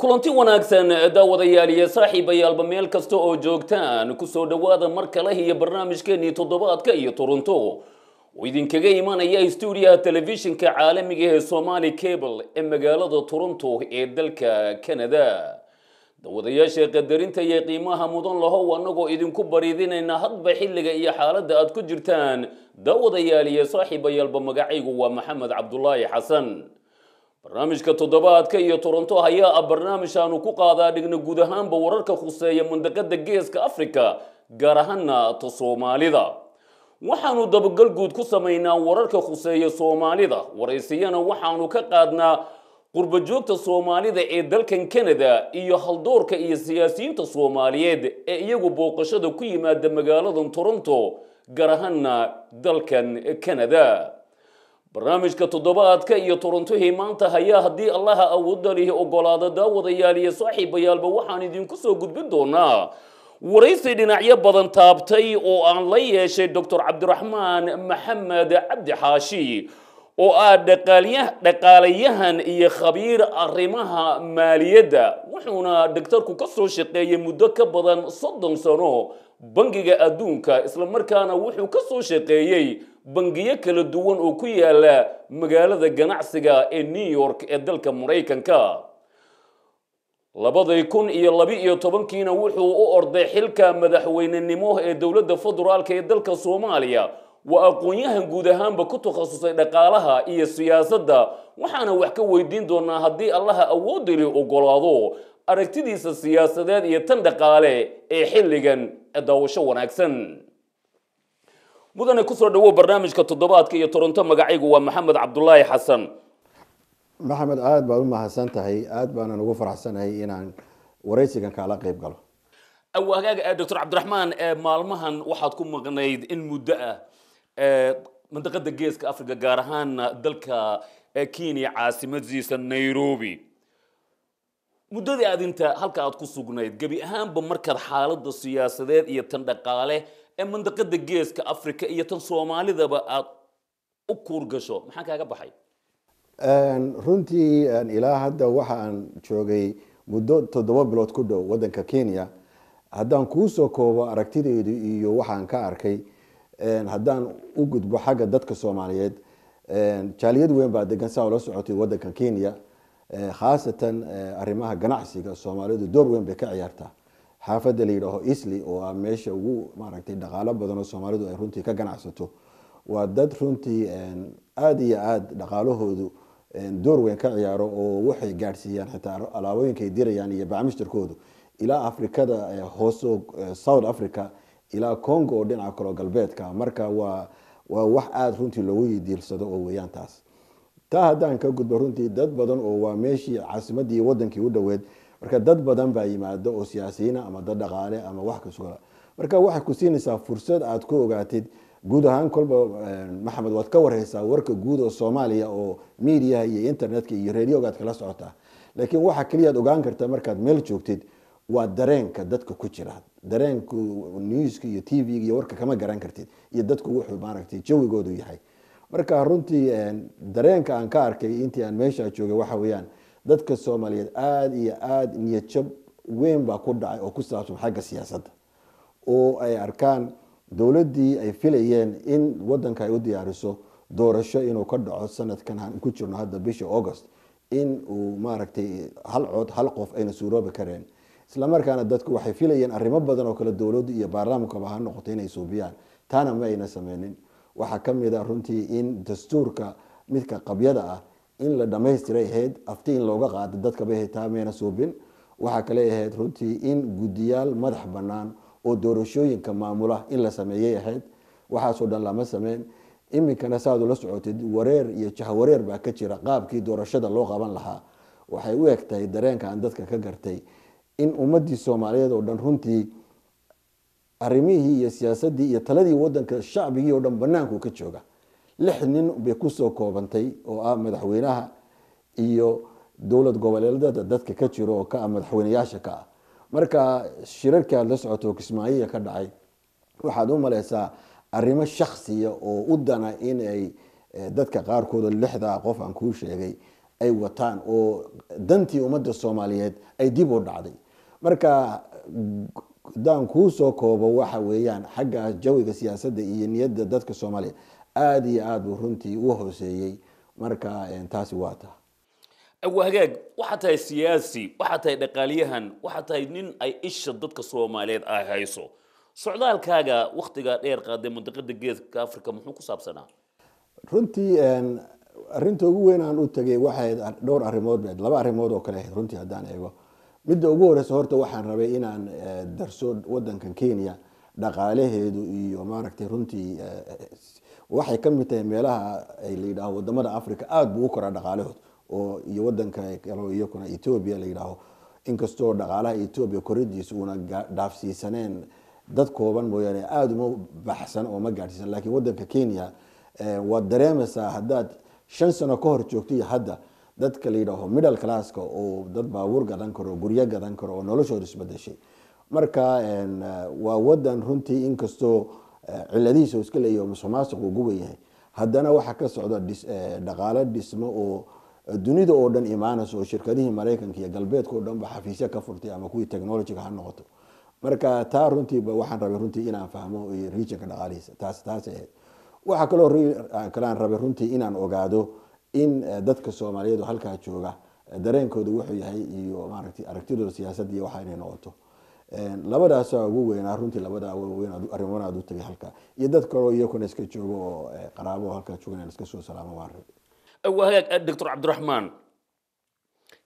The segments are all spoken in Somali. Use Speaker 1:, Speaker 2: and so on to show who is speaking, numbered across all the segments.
Speaker 1: kulanti wanaagsan daawadayaal iyo saaxiibayaalba meel kasta oo joogtaan kusoo dhowaada mar kale iyo barnaamijkeenii toddobaadka iyo toronto oo idinkaga imanaya stuudiyaha telefishinka caalamiga ah ee somali cable ee magaalada toronto ee dalka canada daawadayaasha qadarinta iyo qiimaha mudan lahow annagoo idinku bariidinayna hadba xilliga iyo xaaladda aad ku jirtaan daawadayaal iyo saaxiibayaalba magacaygu waa maxamed cabdulaahi xasan barnaamijka toddobaadka iyo toronto hayaa a ah barnaamijkaanu ku qaadaa dhigna guud ahaanba wararka khuseeya mandaqada geeska africa gaar ahaana ta soomaalida waxaanu dabagal guud ku samaynaa wararka khuseeya soomaalida waraysiyana waxaanu ka qaadnaa qurbajoogta soomaalida ee dalkan canada iyo haldoorka iyo siyaasiyiinta soomaaliyeed ee iyagu booqashada ku yimaada magaalada toronto gaar ahaana dalkan canada barnaamijka toddobaadka iyo turantuhii maanta hayaa haddii allaha awoodda lihi ogolaada daawadayaal iyo saaxiibayaalba waxaan idinku soo gudbin doonaa waraysi dhinacyo badan taabtay oo aan la yeeshay doctor cabdiraxmaan maxamed cabdixaashi oo ah dhaqaalayahan iyo khabiir arrimaha maaliyadda wuxuuna dhaktarku ka soo shaqeeyey muddo ka badan soddon sano bangiga adduunka islamarkaana wuxuu ka soo shaqeeyey bangiyo kala duwan oo ku yaala magaalada ganacsiga ee new york ee dalka maraykanka labadii kun iyo labi iyo tobankiina wuxuu u orday xilka madaxweynenimo ee dowladda federaalk ee dalka soomaaliya waa aqoon-yahan guud ahaanba ku takhasusay dhaqaalaha iyo siyaasadda waxaana wax ka weydiin doonaa haddii allaha awoodeli ogolaado aragtidiisa siyaasadeed iyo tan dhaqaale ee xilligan daawasho wanaagsan mudane kusoo dhawow barnaamijka toddobaadka iyo toronto magacaygu waa maxamed cabdulaahi xasan
Speaker 2: maxamed aada baad u mahadsan tahay aada baanan ugu faraxsanahay inaan waraysigan kaala qayb galo
Speaker 1: awagaaga doctor cabdiraxmaan maalmahan waxaad ku maqnayd in muddo ah mandiqada geeska africa gaar ahaana dalka kenya caasimadiisa nairobi muddadii aad inta halka aad ku sugnayd gebi ahaanba markaad xaalada siyaasadeed iyo tan dhaqaale ee mandiqada geeska africa iyo tan soomaalidaba aad u kuurgasho maxaa kaaga baxay
Speaker 2: runtii ilaa hadda waxa aan joogay muddo toddoba bilood ku dhow waddanka kenya haddaan kuu soo koobo aragtideydu iyo waxaan ka arkay haddaan u gudbo xagga dadka soomaaliyeed jaaliyad weyn baa degan saa la socotay wadanka kenya khaasatan arimaha ganacsiga soomaalidu door weyn bay ka ciyaartaa xaafada la yidhaaho isli oo ah meesha ugu maaragtay dhaqaalo badanoo soomaalidu ay runtii ka ganacsato waa dad runtii aada iyo aada dhaqaalahoodu door weyn ka ciyaaro oo waxay gaadhsiiyaan xitaa alaabooyinkaay dirayaan iyo bacmishtarkoodu ilaa afrikada hoose south africa ilaa congo oo dhinaca kalo galbeedka marka waa waa wax aada runtii loogu yidiilsado oo weyaan taas taa haddaan ka gudbo runtii dad badan oo waa meeshii caasimadii wadankii u dhoweed marka dad badan baa yimaado oo siyaasiyiina ah ama dad dhaqaale ama wax kasuga marka waxay ku siinaysaa fursad aada ku ogaatid guud ahaan kolba eh, maxamed waad ka warhaysaa warka guud oo soomaaliya oo miidiyaha iyo internetka iyo radiogaad kala socotaa laakiin waxa keliyaad ogaan kartaa markaad meel joogtid waa dareenka dadka ku jira dareenka newska iyo t ga iyo warka kama garan kartid iyo dadku wuxuu maaragtay jawigoodu yahay marka runtii dareenka aan ka arkay intii aan meesha joogay waxa weyaan dadka soomaaliyeed aada iyo aada niyajab weyn baa ku dhacay oo ku saabsan xagga siyaasadda oo ay arkaan dowladdii ay filayeen in wadanka ay u diyaariso doorasho inuu ka dhaco sanadkan aan ku jirno hadda bisha august in uu maaragtay hal cood hal qof ayna suuroobi kareen islamarkaana dadku waxay filayeen arrimo badan oo kale dowladdu iyo baarlamankaba ha noqoto inay suubiyaan taana ma ayna sameynin waxaa kamid a ah runtii in dastuurka midka qabyada ah in la dhamaystiray ahayd afti in looga qaado dadkaba hitaa mayna suubin waxaa kale ahayd runtii in guddiyaal madax banaan oo doorashooyinka maamula in la sameeyey ahayd waxaasoo dhan lama sameyn iminkana saad ula socotid wareer iyo jahwareer baa ka jira qaabkii doorashada loo qaban lahaa waxay u eg dareenka aan dadka ka gartay in ummadii soomaaliyeed oo dhan runtii arimihii iyo siyaasadii iyo taladii wadanka shacbigii oo dhan banaanku ka jooga lix nin bay kusoo koobantay oo ah madaxweynaha iyo dowlad goboleedyada dadka ka jiro oo ka ah madaxweynayaasha ka ah marka shirarkii aada la socoto kismaayiya ka dhacay waxaad u maleysaa arrimo shaksiya oo u dana inay eh, dadka qaarkooda lixdaa qof aan kuu sheegay ay wataan oo dantii ummadda soomaaliyeed ay dib u dhacday marka haddaan kuu soo koobo waxa weeyaan xagga jawiga siyaasadda iyo niyadda dadka soomaaliya aada iyo aada buu runtii u hooseeyey marka taasi waa taa
Speaker 1: wagaag waxaa tahay siyaasi waxaa tahay dhaqaaliyahan waxaa tahay nin ay isha dadka soomaaliyeed ay hayso socdaalkaaga waktigaa dheer qaaday mundaqada geeska africa muxuu ku saabsanaa
Speaker 2: runtii arinta ugu weyn aan u tegay waxay dhowr arrimood laba arrimood oo kale ahayd runtii haddaan eego midda ugu horeysa horta waxaan rabay inaan eh, darso wadankan kenya dhaqaalaheedu iyo maaragtay runtii eh, waxay kamid tahay meelaha layidhaaho wadamada africa aada buu u koraa dhaqaalahood oo iyo wadanka kalo iyakuna ethoobiya layidhaaho inkastoo dhaqaalaha ethoobiya koridiisa una dhaafsiisaneen dad kooban mooyaane aada uma baxsan oo ma gaadhsiisan lakiin wadanka kenya eh, waad dareemaysaa haddaad shan sano ka hor joogto iyo hadda dadka la yidhaaho middle classka oo dad baabuur gadan karo guryo gadan karo oo noloshooda isbadeshay marka eh, waa wadan runtii inkastoo eh, ciladihiisa iska leeyahy musuqmaasuq ugu weyahay haddana waxaa ka socda eh, dhaqaalo dhismo oo dunida oo dhan imaanayso oo shirkadihii mareykanka iyo galbeedka oo dhanba xafiisya ka furtay ama kuwii technologiga ha noqoto marka taa runtiiba waxaan rabay runtii inaan fahmo regionka dhaqaalihiisa taas taasay ahayd waxaa kaloo ah, kalaan rabay runtii inaan ogaado in eh, dadka soomaaliyeed oo halkaa jooga eh, dareenkooda wuxuu yahay iyo maaragtay aragtidooda siyaasadda iyo waxa inay noqoto eh, labadaasaa ugu weynaa runtii labada arrimoon aad u tagay halkaa iyo dad kaleo iyakuna iska joogo oo qaraabo halkaa joogan aan iska soo salaamo waan
Speaker 1: rabay hagaag doctor cabdiraxmaan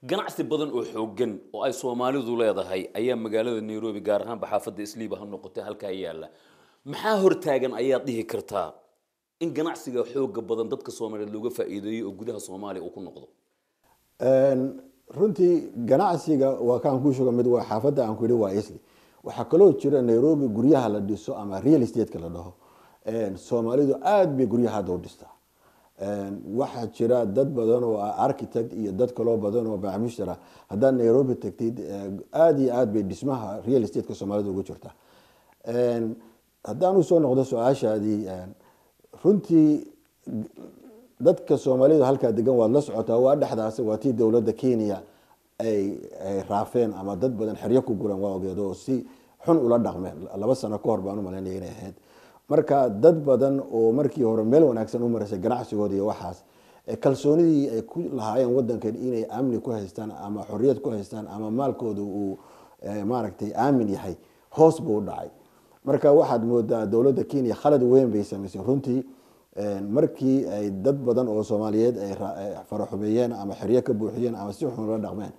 Speaker 1: ganacsi badan oo xoogan oo ay soomaalidu leedahay ayaa magaalada nairobi gaar ahaanba xaafadda isliiba ha noqotay halkaa yaalla maxaa hortaagan ayaad dhihi kartaa in ganacsiga xooga badan dadka soomaaliyeed looga faa'iideeyo oo gudaha soomaaliya uu ku noqdo
Speaker 2: runtii ganacsiga waa kaan kuu sheego mid waa xaafadda aan ku yidhi waa isli waxaa kaloo jira nairobi guryaha la dhiso ama real estateka la dhaho soomaalidu aada bay guryaha hadda u dhistaa waxaa jira dad badan oo ah architect iyo dad kaloo badan oo baamushara ah. haddaad nairobi tagtid e, aada iyo aad bay dhismaha real estateka soomaalidu uga jirtaa haddaan usoo noqdo su-aashaadii runtii dadka soomaalida halkaa degan waad la socotaa waa dhexdaas waa tii dowlada kenya ay raafeen ama dad badan xeryo ku guran waa ogeed oo si xun ula dhaqmeen laba sano kahor baan umalaynaya inay ahayd marka dad badan oo markii hore meel wanaagsan u maraysay ganacsigooda iyo waxaas kalsoonidii ay ku lahaayeen wadankan inay amni ku haystaan ama xoriyad ku haystaan ama maalkooda uu eh, maaragtay aamin yahay hoos buu dhacay marka waxaad moodaa dowlada kenya khalad weyn bay sameysay runtii eh, markii ay dad badan oo soomaaliyeed ay eh, faraxumeeyeen ama xeryo ka buuxiyeen ama si xunla dhaqmeen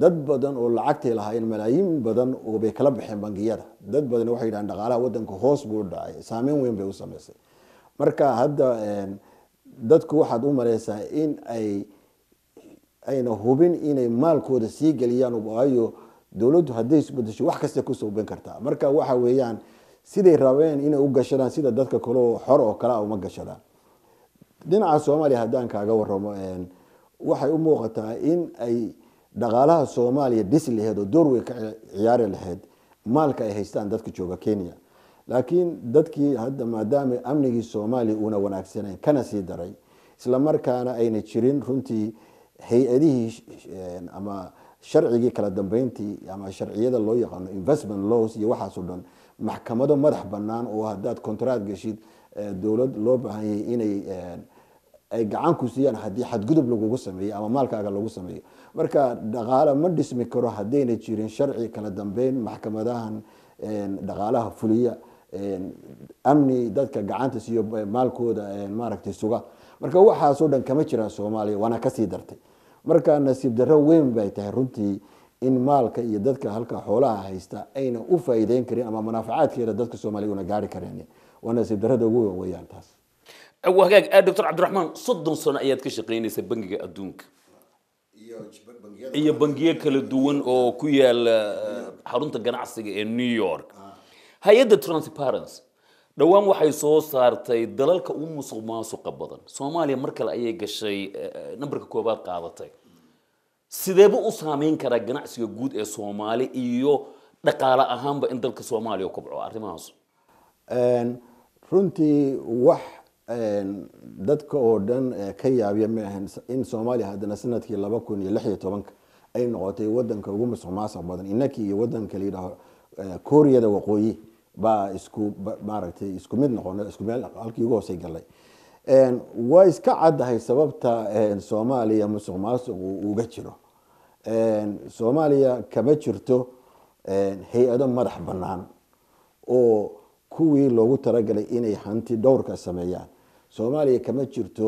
Speaker 2: dad badan oo lacagtay lahaayeen malaayiin badan bay kala baxeen bangiyada dad badan waxay yidhahan dhaqaalaha wadanka hoos buu dhacay saameyn weyn bay u sameysay marka hadda eh, dadku waxaad u maleysaa in ay ayna hubin inay maalkooda sii geliyaan waayo dowladdu hadday isbadasho wax kasta kusoo ben kartaa marka waxa weeyaan siday rabeen inay u gashadaan sida dadka kaleo xor oo kale uma gashadaan dhinaca soomaaliya haddaan kaaga waramo waxay u muuqataa in ay dhaqaalaha soomaaliya dhis laheed oo doorwey ka ciyaari laheyd maalka ay haystaan dadka jooga kenya laakiin dadkii hadda maadaama amnigii soomaaliya uuna wanaagsanayn kana sii daray islamarkaana ayna jirin runtii hay-adihii ama sharcigii kala dambeyntii ama sharciyada loo yaqaano investment laws iyo waxaaso dhan maxkamado madax banaan oo hadaad contract geshid eh, dowlad loo baahanyay inay eh, ay gacan ku siiyaan haddii xadgudub lagugu sameeyo ama maalkaaga lagu sameeyo marka dhaqaale ma dhismi karo haddayna jirin sharci kala dambeyn maxkamadahan eh, dhaqaalaha fuliya amni dadka gacanta siiyo maalkooda maaragtay suga marka waxaasoo dhan kama jiraan soomaaliya waana kasii dartay marka nasiib darro weyn bay tahay runtii in maalka iyo dadka halka xoolaha haysta ayna u faaideyn karin ama manaafacaadkeeda dadka soomaaliya una gaari kareen waa nasiib darada ugu weyn weeyaan taas
Speaker 1: wagaag ah, doctor cabdiraxmaan soddon sano ayaad ka shaqaynaysa bangiga adduunka iyo bangiyo kala duwan oo ku yaala ah, xarunta ganacsiga ee new york ah. hay-adda transparency dhowaan waxay soo saartay dalalka ugu musuq maasuqa badan soomaaliya mar kale ayay gashay eh, eh, numberka koobaad qaadatay sideeba u saameyn karaa ganacsiga guud ee soomaali iyo dhaqaale ahaanba in dalka soomaaliya kubco arrimahaas
Speaker 2: runtii wax dadka oo dhan eh, ka yaabiya maahan in soomaaliya haddana sanadkii laba kun iyo lix iyo tobanka ay noqotay wadanka ugu musuq maasuq badan inakii iyo wadanka la yidhaaho kooriyada waqooyi baa isku maaragtay isku mid noqona isku meel halkii ugu hoosay galnay way iska caddahay sababta soomaaliya musuq maasuq uga jiro soomaaliya kama jirto hay-ado madax bannaan oo kuwii loogu talagalay inay hanti dhowrka sameeyaan soomaaliya kama jirto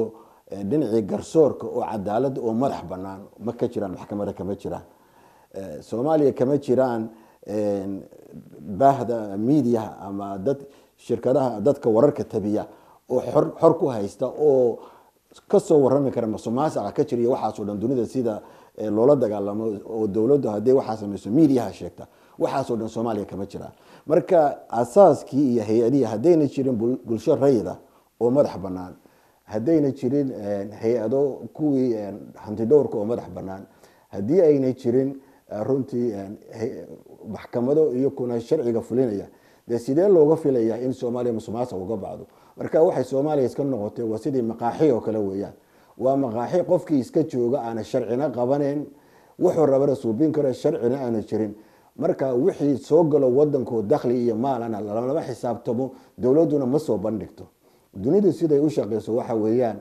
Speaker 2: dhinacii garsoorka oo cadaaladda oo madax bannaan ma ka jiraan maxkamada kama jiraan soomaaliya kama jiraan baahda miidiyaha ama dad shirkadaha dadka wararka tabiya oo xor ku haysta oo kasoo warami kara masuqmaasica ka jira iyo waxaasoo dhan dunida sida loola dagaalamo oo dowladdu hadday waxaa samayso miidiyaha sheegta waxaasoo dhan soomaaliya kama jiraan marka asaaskii iyo hay-adihii haddayna jirin bulsho rayida oo madax banaan haddayna jirin hay-ado kuwii hantidhowrka oo madax banaan haddii ayna jirin runtii eh, maxkamado iyo kuna sharciga fulinaya dee sidee looga filaya in soomaaliya musuqmaasuqa uga bacdo marka waxay soomaaliya iska noqotay waa sidii maqaaxi oo kale weeyaan waa maqaaxi qofkii iska jooga aana sharcina qabaneyn wuxuu rabana suubin karo sharcina aana jirin marka wixii soo galo wadanko dakhli iyo maalana lama xisaabtamo dowladuna ma soo bandhigto dunidu siday u shaqeyso waxa weeyaan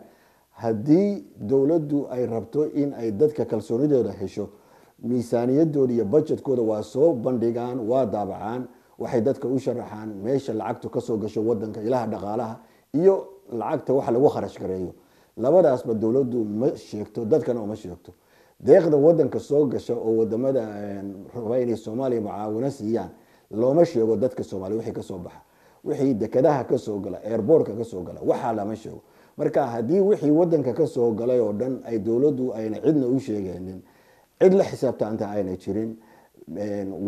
Speaker 2: haddii dowladdu ay rabto in ay dadka kalsoonidooda hesho miisaaniyadooda iyo bajetkooda waa soo bandhigaan waa daabacaan waxay dadka u sharaxaan meesha lacagtu kasoo gasho wadanka ilaha dhaqaalaha iyo lacagta waxa lagu kharash gareeyo labadaasba dowladu ma sheegto dadkana uma sheegto deeqda wadanka soo gasha oo wadamada raba inay soomaaliya mucaawino siiyaan looma sheego dadka soomaliya wixii kasoo baxa wixii dekadaha kasoo gala airbortka kasoo gala waxaa lama sheego marka haddii wixii wadanka kasoo galay oo dhan ay dowladu ayna cidna u sheegaynin cid la xisaabtaanta ayna jirin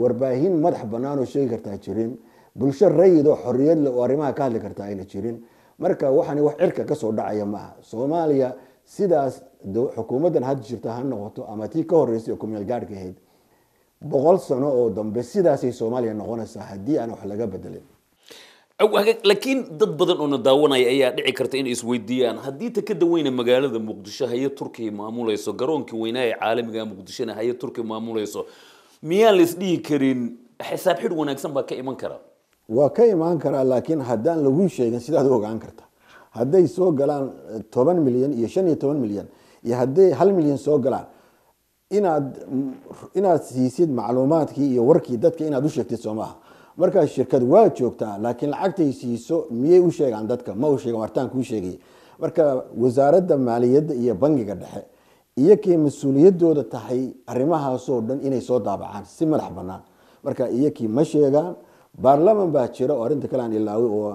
Speaker 2: warbaahin madax banaanoo sheegi kartaa jirin bulsho rayidoo le oo arrimaha ka hadli kartaa ayna jirin marka waxani wax cirka kasoo dhacaya maaha soomaaliya sidaas xukuumaddan had jirta ha noqoto ama tii ka horeysay oo kumeel gaadhka ahayd boqol sano oo dambe sidaasay soomaaliya noqonaysaa haddii aan wax laga bedelin
Speaker 1: laakiin dad badan oona daawanaya ayaa dhici karta inay isweydiiyaan haddii takada weyne magaalada muqdisho haya turkiya maamulayso garoonkii weynaa ee caalamiga ah muqdishona haye turkiya maamulayso miyaan la isdhihi karin xisaab xidh wanaagsan baa ka iman kara
Speaker 2: waa ka imaan karaa laakiin haddaan lagu sheegin sidaad u ogaan karta hadday soo galaan eh, toban milyan iyo shan iyo toban milyan iyo hadday hal milyan soo galaan inaad mm, inaad siisid macluumaadkii iyo warkii dadka inaad u sheegtid soo markaa shirkad waa joogtaa laakiin lacagtay siiso miyay u sheegaan dadka ma u sheegan waartaan kuu sheegay marka wasaaradda maaliyadda iyo bangiga dhexe iyo mas-uuliyadooda tahay arrimahaasoo dhan inay soo daabacaan si madax banaan marka iyokii ma sheegaan baarlaman baa jira oo arinta kale ilaaway oo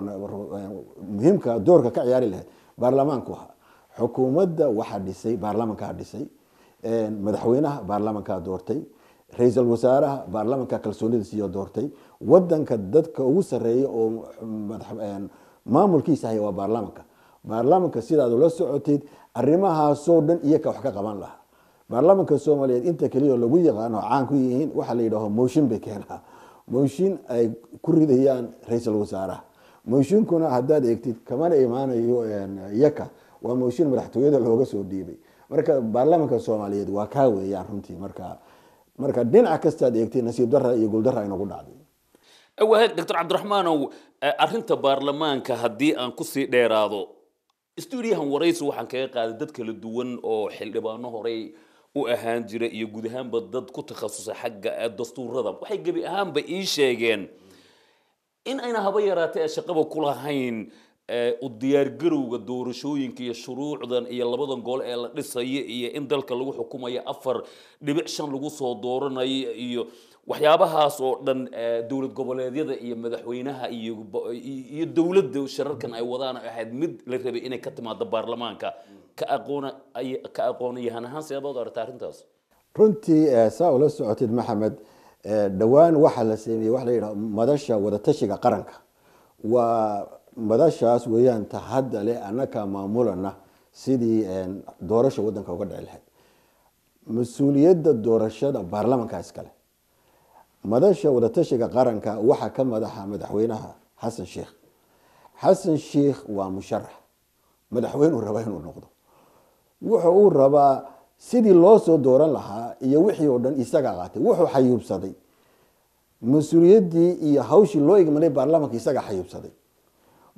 Speaker 2: eh, muhiimka doorka ka ciyaari lahayd baarlamaanku aha xukuumadda waxaa dhisay baarlamankaa dhisay eh, madaxweynaha baarlamankaa doortay ra-iisul wasaaraha baarlamanka kalsoonida siiyo doortay wadanka dadka ugu sareeya oo maamulkiisa haya waa baarlamaanka baarlamaanka sidaad la socotid arimahaasoo dhan iyaga wax ka qaban lahaa baarlamaanka soomaaliyeed inta keliya lagu yaqaano caan ku yihiin waxaa la yidhaaho mooshin bay keenaa mooshin ay ku ridayaan ra-iisul wasaaraha mooshinkuna haddaad eegtid kamana imaanayo yaka waa mooshin madaxtooyada looga soo dhiibay marka baarlamaanka soomaaliyeed waa kaa weeyaan runtii marka marka dhinac kastaad eegtid nasiib dara iyo guldara aynagu dhacday
Speaker 1: waag doctor cabdiraxmaanow eh, arinta baarlamaanka haddii aan kusii dheeraado stuudiyahan waraysi waxaan kaga qaaday dad kala duwan oo xildhibaano horay u ahaan jira iyo guud ahaanba dad ku takhasusay xagga eh, dastuurada waxay gebi ahaanba ii sheegeen in ayna haba yaraatee shaqaba ku lahayn eh, u diyaargarowga doorashooyinka iyo shuruucdan iyo labadan gool ee la dhisayo iyo in dalka lagu xukumayo afar dhibic shan lagu soo dooranayo iyo waxyaabahaas oo dhan eh, dowlad goboleedyada iyo madaxweynaha iyo dowladda shararkan ay wadaan ahayd mid la rabay inay ka timaado baarlamaanka ka aqoonyahan ahaan seebaad aragta arrintaas
Speaker 2: runtii eh, saa ula socotid maxamed eh, dhowaan waxaa la sameeyey waxa la yidhaha madasha wadatashiga qaranka waa madashaas weeyaan ta hadda leh annaka maamulana sidii doorasha waddanka uga dhici lahayd mas-uuliyadda doorashada baarlamanka iskale madasha wadatashiga qaranka waxaa ka madaxa madaxweynaha xasan sheikh xasan sheikh waa musharax madaxweynuu rabaa inuu noqdo wuxuu uu rabaa sidii loo soo dooran lahaa iyo wixii oo dhan isaga qaatay wuxuu xayuubsaday mas-uuliyaddii iyo hawshii loo igmaday baarlamaanka isaga xayuubsaday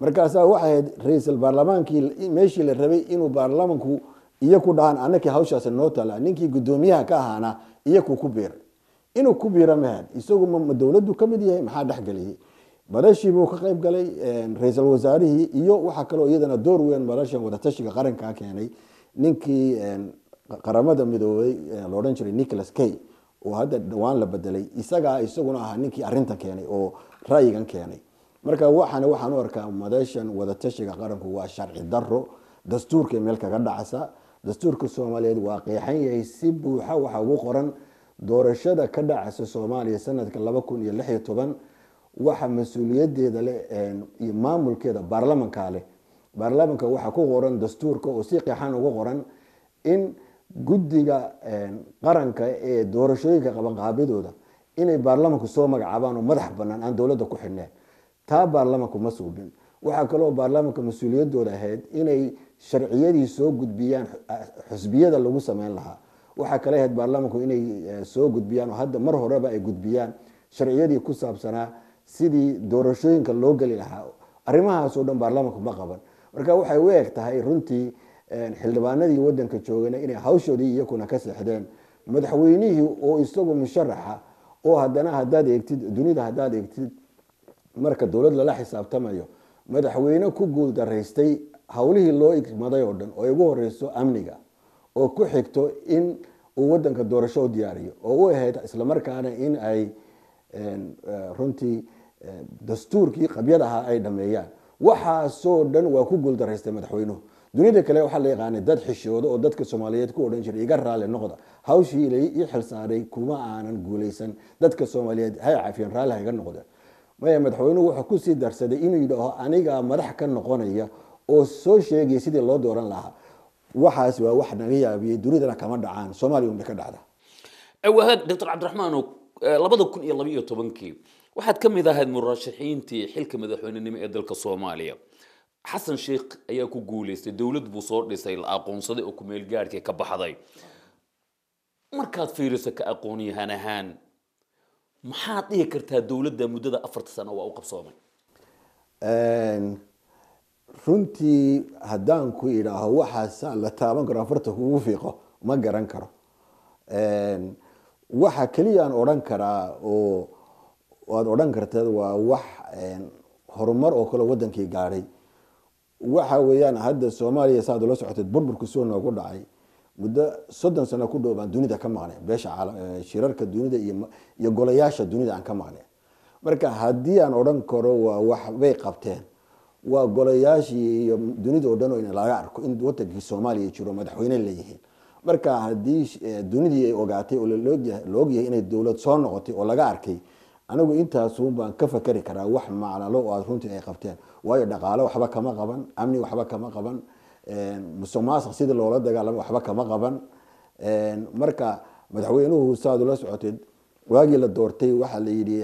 Speaker 2: markaasaa waxay ahayd ra-iisul baarlamaankii meeshii la rabay inuu baarlamaanku iyo ku dhahan anakii hawshaasi noo tala ninkii guddoomiyaha ka ahaana iyaku ku biiray inuu ku biiro mahad isagu ma dowladu kamid yahay maxaa dhexgeliyey barashii buu ka qayb galay ra-iisul wasaarihii iyo waxaa kaloo iyadana door weyn barashan wadatashiga qarankaa keenay ninkii qaramada midoobay loodhan jiray nicholas k oo hadda dhawaan la bedelay isagaa isaguna ahaa ninkii arinta keenay oo ra'yigan keenay marka waxaana waxaan u arkaa madashan wadatashiga qaranku waa sharci daro dastuurka meel kaga dhacsa dastuurka soomaaliyeed waa qeexan yahay si buuxa waxa ugu qoran doorashada ka dhacaysa soomaaliya sanadka laba kun iyo lix iyo toban waxaa mas-uuliyadeeda leh iyo maamulkeeda baarlamanka leh baarlamanka waxaa ku qoran dastuurka oo si qeexan uga qoran in guddiga qaranka ee doorashooyinka qabanqaabidooda inay baarlamanku soo magacaabaan oo madax banaan aan dowladda ku xidhneen taa baarlamanku ma suubin waxaa kaloo baarlamanka mas-uuliyadooda ahayd inay sharciyadii soo gudbiyaan xusbiyada lagu sameyn lahaa waxaa kala ahayd baarlamaanku inay eh, soo gudbiyaan oo hadda mar horeba ay gudbiyaan sharciyadii ku saabsanaa sidii doorashooyinka loo geli lahaa arrimahaas oo dhan baarlamaanku ma qaban marka waxay u eg tahay runtii eh, xildhibaanadii wadanka joogana inay hawshoodii iyakuna ka seexdeen madaxweynihii oo isagu musharaxa oo hadana hadaad eegtid dunida hadaad eegtid marka dowlad lala xisaabtamayo madaxweyne ku guul daraystay howlihii loo igmaday oo dhan oo ay horeyso amniga oo ku xigto in uu wadanka doorasho u diyaariyo oo u ahayd islamarkaana in ay runtii dastuurkii qabyad ay dhameeyaan waxaasoo dhan waa ku guuldaraystay madaxweynuhu dunida kale waxaa la yaqaanay dad xishooda oo dadka soomaaliyeed ku odhan jiray iga raali noqda hawshii la ii xilsaaray kuma aanan guuleysan dadka soomaaliyeed hay cafiyeen raalli ha iga noqdeen maya madaxweynuhu wuxuu kusii darsaday inuu yidhaaho anigaa madax ka noqonaya oo soo sheegaya sidii loo dooran lahaa waxaas waa wax naga yaabiyey dunidana kama dhacaan soomaaliya unbay ka dhacda
Speaker 1: e, waaha doctor cabdiraxmaano e, labada kun iyo labaiyo tobankii waxaad ka mid ahayd murashaxiintii xilka madaxweynenimo ee dalka soomaaliya xasan sheikh ayaa ku guuleystay dowlad buu soo dhisay la aqoonsaday oo kumeel gaarhkii ka baxday markaad fiiriso ka aqoonyahan ahaan maxaad dhihi kartaa dowladda muddada afarta sano waa u qabsoomay
Speaker 2: runtii haddaan ku idhaaho waxaasaan la taaban karo afarta kugu fiiqo ma garan karo waxa keliyaan odhan karaa oo aad odhan karteed waa wax horumar oo kale wadankii gaadhay waxa weeyaan hadda soomaaliya saaad ula socoteed burburku soo noogu dhacay muddo soddon sano ku dhow baan dunida ka maqnay beesha shirarka dunida iyo golayaasha dunida aan ka maqnay marka haddii aan odhan karo waa waxbay qabteen waa golayaashii iyo dunidao dhan in laga arko in wadankii soomaaliya jiro madaxweyne layihiin marka hadii eh, dunidii ay ogaatay oo laogyahay inay dowlad soo noqotay oo laga arkay anigu intaasuunbaan ka fakari karaa wax maclalo oo runtii ay qabteen waayo dhaqaalo waxba kama qaban amni waxba kama qaban eh, musuqmaasuq sida loola dagaalamo waxba kama qaban eh, marka madaxweynuhu saad ula socotay waagii la doortay waxaa la yidhi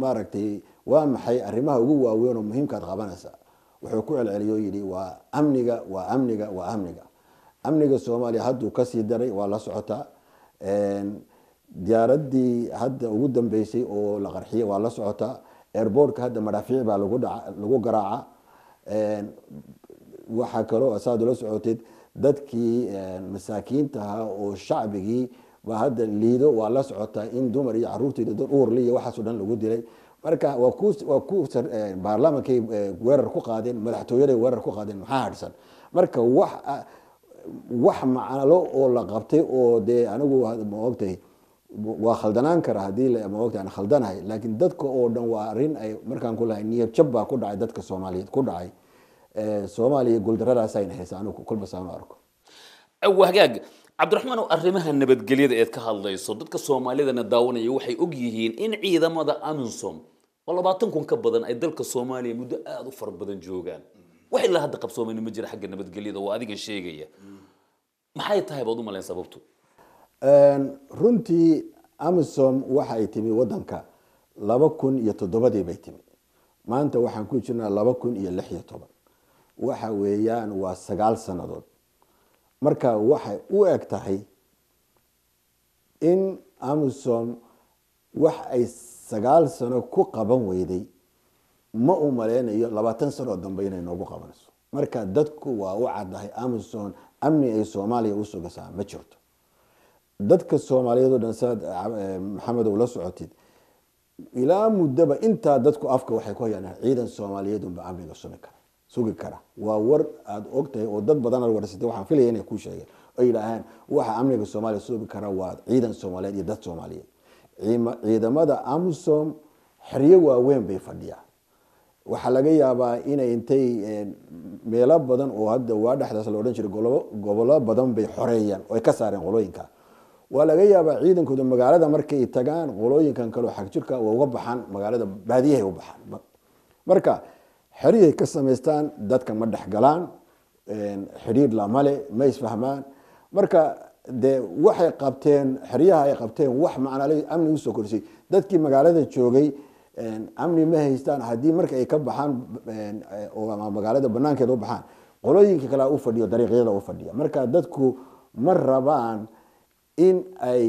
Speaker 2: maaragtay waa maxay arrimaha ugu waaweyn oo muhiimkaad qabanaysa wuxuu ku celceliyo yidhi waa amniga waa amniga waa amniga amniga soomaaliya hadduu kasii daray waa la socotaa diyaaradii hadda ugu dambeysay oo la qarxiye waa la socotaa airbortka hadda madhaafiic baa lagu garaaca waxaa kaloo saad ula socoteed dadkii masaakiintaha ah oo shacbigii ba hadda liido waa la socotaa in dumar iyo caruurteeda dad uurliya waxaaso dhan lagu dilay marka waa ku eh, baarlamankay eh, weerar ku qaadeen madaxtooyaday weerar ku qaadeen maxaa hadhsan marka wax ah, wax macalo oo la qabtay oo dee anigu maogtahay waa khaldanaan kara haddii maogtahay aan khaldanahay laakiin dadka oo dhan waa arrin ay markaan ku lahay niyad baa ku dhacay dadka soomaaliyeed ku dhacay eh, soomaaliya guuldaradaasayna haysa anigu kolba saama arko
Speaker 1: hagaag cabdiraxmaanow arrimaha nabadgelyada eed ka hadlayso dadka soomaalidana daawanaya waxay og yihiin in ciidamada amisom oo labaatan kun ka badan ay dalka soomaaliya muddo aada u fara badan joogaan wax ilaa hadda qabsoomeyna ma jira xagga nabadgelyada oo adiga sheegaya maxay tahay baad u malayn sababtu
Speaker 2: runtii amisom waxay timi wadanka laba kun iyo toddobadii bay timi maanta waxaan ku jirnaa laba kun iyo lix iyo toban waxa weeyaan waa sagaal sannadood marka waxay u eg tahay in amison wax ay sagaal sano ku qaban weyday ma uu maleynayo labaatan sanoo dambe inay noogu qabanayso marka dadku waa u caddahay amison amni ay soomaaliya usugasaa ma jirto dadka soomaaliyeed oo dhan saad eh, maxamed ula socotid ilaa muddaba intaa dadku afka waxay ku hayaan ciidan soomaaliyeed unba amniga sumi kara sugi kara waa war aad ogtahay oo dad badan warsatay waxaan filaya inay ku sheegeen oo yidhaahaan waxa amniga soomaaliya sugi kara waa ciidan soomaaliyeed iyo dad soomaaliyeed ciidamada amsom xeryo waaweyn bay fadhiyaan waxaa laga yaabaa inay intay eh, meelo badan oo hadda waa dhexdaas la odhan jiray gobollo badan bay xoreeyaan oo ay ka saareen qolooyinka waa laga yaabaa ciidankooda magaalada markay tagaan qolooyinkan kaleo xagjirka waa uga baxaan magaalada baadiyahay u baxaan marka xiriiray ka samaystaan dadka ma dhexgalaan xidhiir lamale ma isfahmaan marka de waxay qabteen xeryaha ay qabteen wax macnaal amni usoo korsay dadkii magaalada joogay amni ma haystaan haddii marka ay ka baxaan oo magaalada banaankeeda u baxaan qolooyinka kale u fadhiyo dariiqyada u fadhiya marka dadku ma rabaan in ay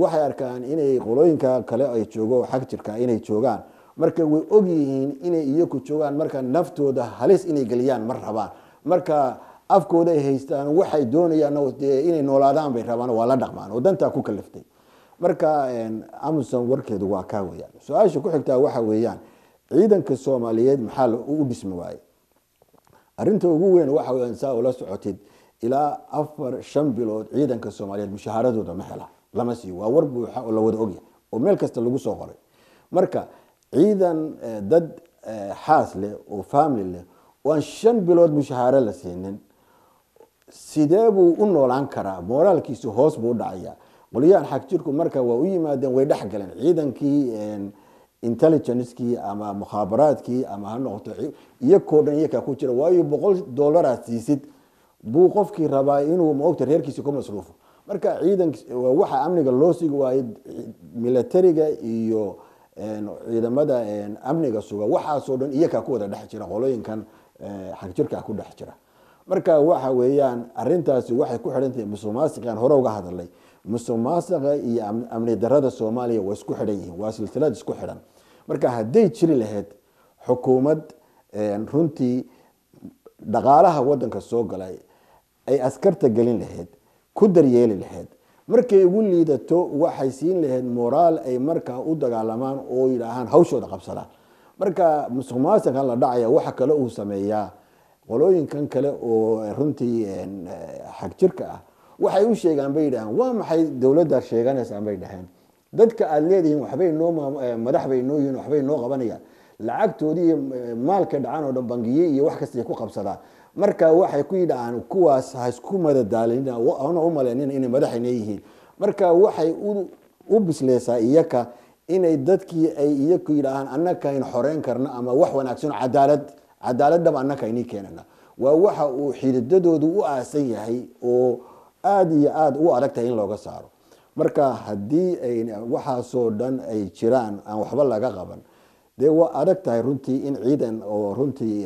Speaker 2: waxay arkaan inay qolooyinka kale ay joogo xag jirka inay joogaan marka way ogyihiin inay iyaku joogaan marka naftooda halis inay geliyaan ma rabaan marka afkooda ay haystaan waxay doonayaan inay noolaadaan bay rabaan waa la dhaqmaan oo dantaa ku kalaftay marka amson warkeedu waa kaa weyaan su-aasha ku xigtaa waxa weeyaan ciidanka soomaaliyeed maxaa u dhismi waaye arinta ugu weyn waxa weyan saa ula socotid ilaa afar shan bilood ciidanka soomaaliyeed mushahaaradooda ma hela lama siiyo waa war buuxa oo la wada ogyahay oo meel kasta lagu soo qoray marka ciidan eh, dad eh, xaas leh oo family leh waan shan bilood mushahaare la siinin sidee buu u noolaan karaa moraalkiisu hoos buu udhacayaa qolyahan xagjirku marka waa u yimaadeen way dhex galeen ciidankii intelligencekii ama mukhaabaraadkii ama ha noqoto iyakoo dhan iyakaa ku jira waayo boqol dollaraad siisid buu qofkii rabaa inuu maogta reerkiisa ku masruufo marka ciidan waxa amniga loo sigi waayo militariga iyo ciidamada amniga suga waxaasoo dhan iyakaa ku wada dhex jira qolooyinkan eh, xagjirkaa ku dhex jira marka waxa weeyaan arintaasi waxay ku xidhantahay musuqmaasiqan hore uga hadalay musuqmaasiqa iyo amni darada soomaaliya waa isku xidhan yihiin waa silsilad isku xidhan marka hadday jiri lahayd xukuumad eh, runtii dhaqaalaha wadanka soo galay ay askarta gelin lahayd ku daryeeli lahayd markay ugu liidato waxay siin lahayd moraal ay markaa u dagaalamaan oo yidhaahaan hawshooda qabsadaan marka musuq maasuqan la dhacaya waxa kale uu sameeyaa qolooyinkan kale oo runtii xag jirka ah waxay u sheegaan bay yidhaheen waa maxay dowladda sheeganaysaan bay dhaheen dadka aada leedihiin waxbay noo madax bay noo yihiin waxbay noo qabanayaan lacagtoodii e, maalka dhacan oo dhan bangiye iyo wax kastay ku qabsadaan marka waxay ku yidhahaan kuwaas haisku madadaalina ana u malaynin inay madaxayna yihiin marka waxay u bisleysaa iyaka inay dadkii ay iyaku yidhaahaan annakayn xoreyn karna ama wax wanaagsan cadaalad cadaaladaba annaka inii keenana waa waxa uu xididadoodu u aasan yahay oo aada iyo aada u adag tahay in looga saaro marka haddii waxaasoo dhan ay jiraan aan waxba laga qaban dee waa adag tahay runtii in ciidan oo runtii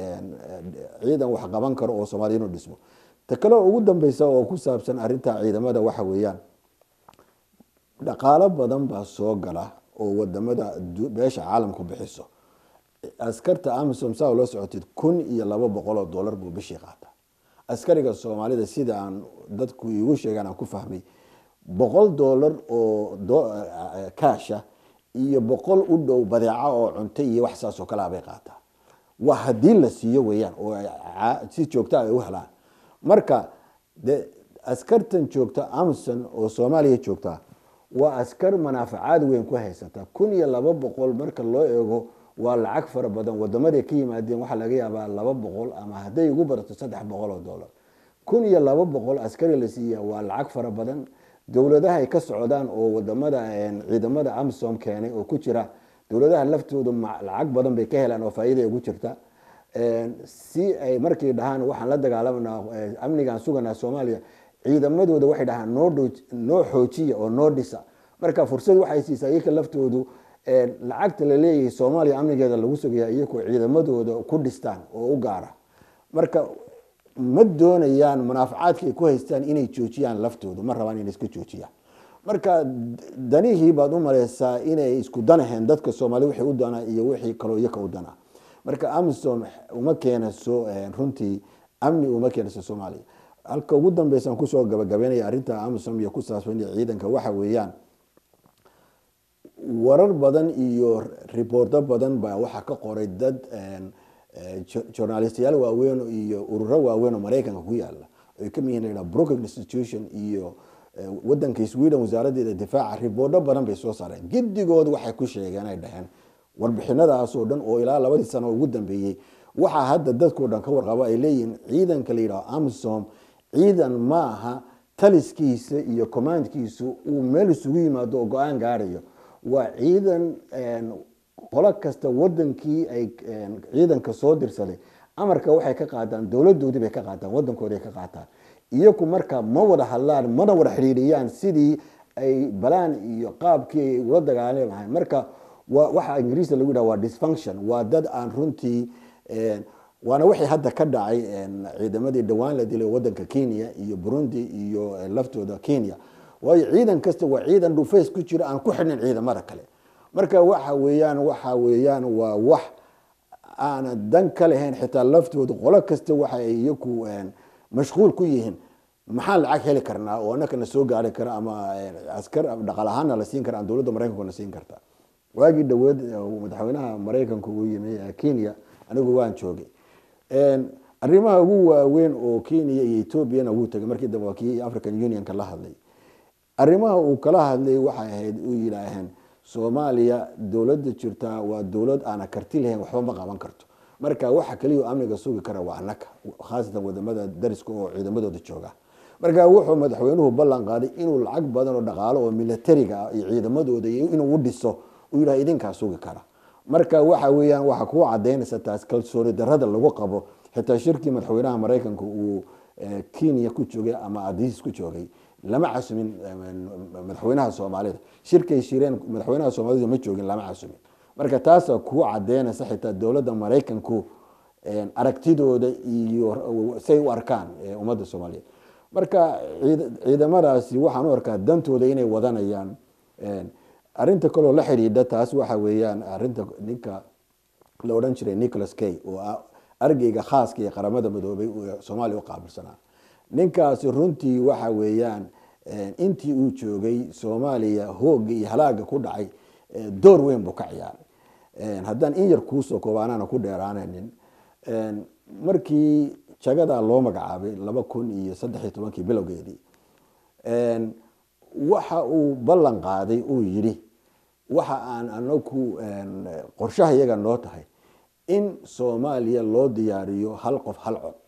Speaker 2: ciidan wax qaban karo oo soomaaliya inuu dhismo ta kale ugu dambeysa oo ku saabsan arinta ciidamada waxa weeyaan dhaqaalo badan baa soo gala oo wadamada beesha caalamku bixiso askarta amisom saa loo socotid kun iyo laba boqol oo dollar buu bishii qaata askariga soomaalida sida aan dadku igu sheegaan aan ku fahmay boqol dollar oo kaasha eh, eh, iyo boqol u dhow badeeca oo cunto iyo wax saas oo kalea bay qaataa waa haddii la siiyo weyaan oo si joogtaa ay ah u helaan marka de askartan joogta amson oo soomaaliya joogta waa askar manaafacaad weyn ku haysata kun iyo laba boqol marka loo eego waa lacag fara badan wadamaday ka yimaadeen waxaa laga yaabaa laba boqol ama haday ugu barato saddex boqol oo dollar kun iyo laba boqol askari la siiya waa lacag fara badan dowladaha ay ka socdaan oo wadamada ciidamada amsom keenay oo ku jira dowladaha laftooda lacag badan bay ka helaan oo faaida ugu jirta si ay markay dhahaan waxaan la dagaalamnaa amnigaan suganaa soomaaliya ciidamadooda waxay dhahaan noo xoojiya oo noo dhisa marka fursad waxay siisaa iyaka laftoodu lacagta la leeyahay soomaaliya amnigeeda lagu sugayaa iyakoo ciidamadooda ku dhistaan oo u gaara marka ma doonayaan munaafacaadka ku haystaan inay joojiyaan laftooda ma rabaan inay iska joojiyaan marka danihii baad u malaysaa inay isku danaheen dadka soomaali wixii u danaa iyo wixii kaloo iyaka u danaa marka amisom uma keenayso eh, runtii amni uma keenayso soomaaliya halka ugu dambeysan kusoo gabagabeynaya arrinta amisom iyo ku saabsan iyo ciidanka waxa weeyaan warar badan iyo riboordo badan baa waxaa ka qoray dad eh, Eh, journalistayaal waaweyn iyo ururo waaweyn oo maraykanka ku yaala ay kamid yihiin la brooking institution iyo eh, wadanka sweden wasaaraddeeda difaaca riboodho badan bay soo saareen gidigooda waxay ku sheegeen ay dhaheen warbixinadaasoo dhan oo ilaa labadii sano ugu dambeeyey waxaa hadda dadkao dhan ka warqabo ay leeyihiin ciidanka la yidhaho amsom ciidan maaha taliskiisa iyo commandkiisu uu meel isugu yimaado oo go-aan gaarayo waa ciidan eh, qolo kasta wadankii ay eh, ciidanka soo dirsaday amarka waxay ka qaadaan dowladoodii bay ka qaataan wadankoodi ka qaataan iyaku marka ma wada hadlaan mana wada xidhiidhiyaan sidii ay balaan iyo qaabkii ay ula dagaaleen lahayn marka waxa ingiriista lagu yidhaha waa dysfunction waa dad aan runtii eh, waana wixii hadda ka dhacay eh, ciidamadii dhawaan la dilay wadanka kenya iyo burundi iyo laftooda kenya waayo ciidan kasta waa ciidan dhufays ku jira aan ku xidhnayn ciidamada kale marka waxa weyaan waxa weyaan waa wax aana dan ka lahayn xitaa laftooda qolo kasta waxay iyaku mashquul ku yihiin maxaan lacag heli karnaa oo anaka na soo gaari kara ama askar dhaqal ahaanna la siin kara ama dowladda maraykanku siin karta waagii dhaweed madaxweynaha maraykanku uu yimi kenya anigu waan joogay arrimaha ugu waaweyn oo kenya iyo ethoobiana wuu tagay markii dambe waa kii african unionka la hadlay arrimaha uu kala hadlay waxay ahayd u yidhaaheen soomaaliya dowlada jirtaa waa dowlad aana karti lahayn waxba ma qaban karto marka waxa kaliya amniga sugi kara waa naga khaasatan wadamada dariska oo ciidamadooda jooga marka wuxuu madaxweynuhu ballan qaaday inuu lacag badan oo dhaqaalo oo milatariga ah iyo ciidamadooda inuu udhiso yidha idinkaa sugi kara marka waxa weyaan waxa ku cadeynaysa taas kalsooni darada lagu qabo xitaa shirkii madaxweynaha mareykanka uu eh, kenya ku joogay ama adiis ku joogay lama casumin eh, madaxweynaha soomaalida shirkay shireen madaxweynaha soomaalida ma joogin lama casumin marka taasaa kuu cadeynaysa xitaa dowladda maraykanku eh, aragtidooda iyo say u arkaan eh, ummadda soomaaliyeed marka ciidamadaasi waxaan u arkaa dantooda inay wadanayaan arinta kaloo la xidhiidha taas waxa weeyaan arinta ninka la odhan jiray nicholas kay oo ah argeyga khaaska iyo qaramada midoobay soomaaliya u qaabilsanaa ninkaasi runtii waxa weeyaan intii uu joogay soomaaliya hooga iyo halaaga ku dhacay door weyn buu ka ciyaaray haddaan in yar kuusoo koobaanaana ku dheeraananin markii jagadaa loo magacaabay laba kun iyo saddexiyo tobankii bilowgeedii waxa uu ballan qaaday uu yidhi waxa aan anagu qorshaha iyaga noo tahay in soomaaliya loo diyaariyo hal qof hal cod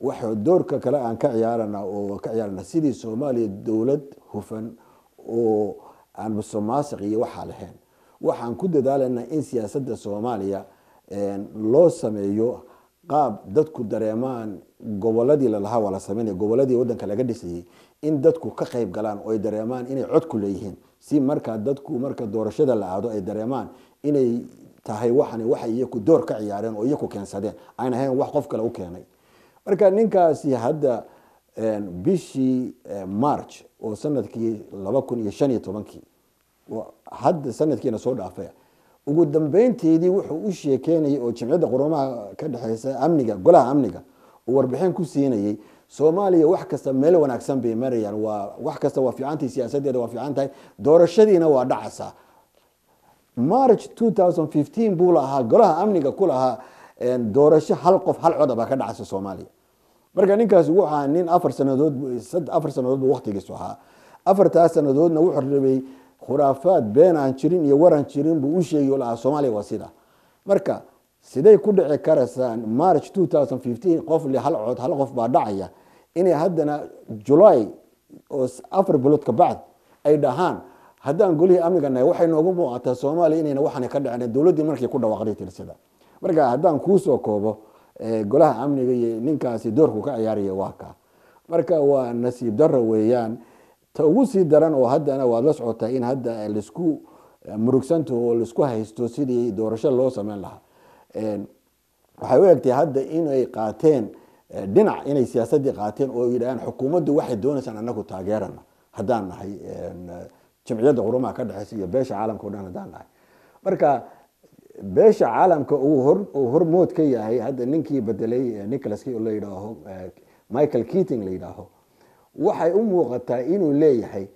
Speaker 2: waxa doorka kale aan ka ciyaarana oo ka ciyaarana sidii soomaaliya dowlad hufan oo aan musuqmaasuq iyo waxaa lahayn waxaan ku dadaalanaa in siyaasadda soomaaliya loo sameeyo qaab dadku dareemaan goboladii lalahaa waa la sameynaya goboladii wadanka laga dhisayay in dadku ka qayb galaan oo ay dareemaan inay codku leeyihiin si markaa dadku marka doorashada la aado ay dareemaan inay tahay waxan waxay iyaku door ka ciyaareen oo iyaku keensadeen aan ahayn wax qof kale u keenay marka ninkaasi hadda bishii eh, march oo sanadkii laba kun iyo shan iyo tobankii hadda sanadkiina soo dhaafay ugu dambeynteedii wuxuu u sheekeynayay oo jimciyadda qoroomaha ka dhexeysa amniga golaha amniga uu warbixin ku siinayay soomaaliya wax kasta meel wanaagsan bay marayaan waa wax kasta waa fiicantahay siyaasadeeda waa fiican tahay doorashadiina waa dhacaysaa march two thousand fifteen buu lahaa golaha amniga ku lahaa doorasho hal qof hal cod baa ka dhacaysa soomaaliya marka ninkaas wuxuu ahaa nin afar sanadood afar sanadoodba waktigiisu ahaa afartaa sanadoodna wuxuu rabay khuraafaad been aan jirin iyo waran jirin buu u sheegi lahaa soomaaliya waa sida marka siday ku dhici karaysaa march two thousand fifteen qof le hal cod hal qof baa dhacaya inay haddana july oo afar bilood ka bacd ay dhahaan haddaan golihii amniga nahay waxay noogu muuqataa soomaaliya inayna waxaana ka dhicin dowladdii markay ku dhawaaqday tirsada marka haddaan kuusoo koobo golaha amniga iyo ninkaasi doorku ka ciyaaraya waa kaa marka waa nasiib daro weeyaan ta ugu sii daran oo haddana waad la socotaa in hadda laisku murugsantaho oo laisku haysto sidii doorasho loo sameyn lahaa waxay u egtay hadda inay qaateen dhinac inay siyaasadii qaateen oo yidhahaan xukuumaddu waxay doonaysaan anagu taageerana haddaan nahay jamciyadda qurumaha ka dhexeysa iyo beesha caalamka o dhan haddaan nahay marka beesha caalamka uu hormood ka yahay hadda ninkii bedelay eh, nicholas la yidhaaho eh, michael keating la yidhaaho waxay u muuqataa inuu leeyahay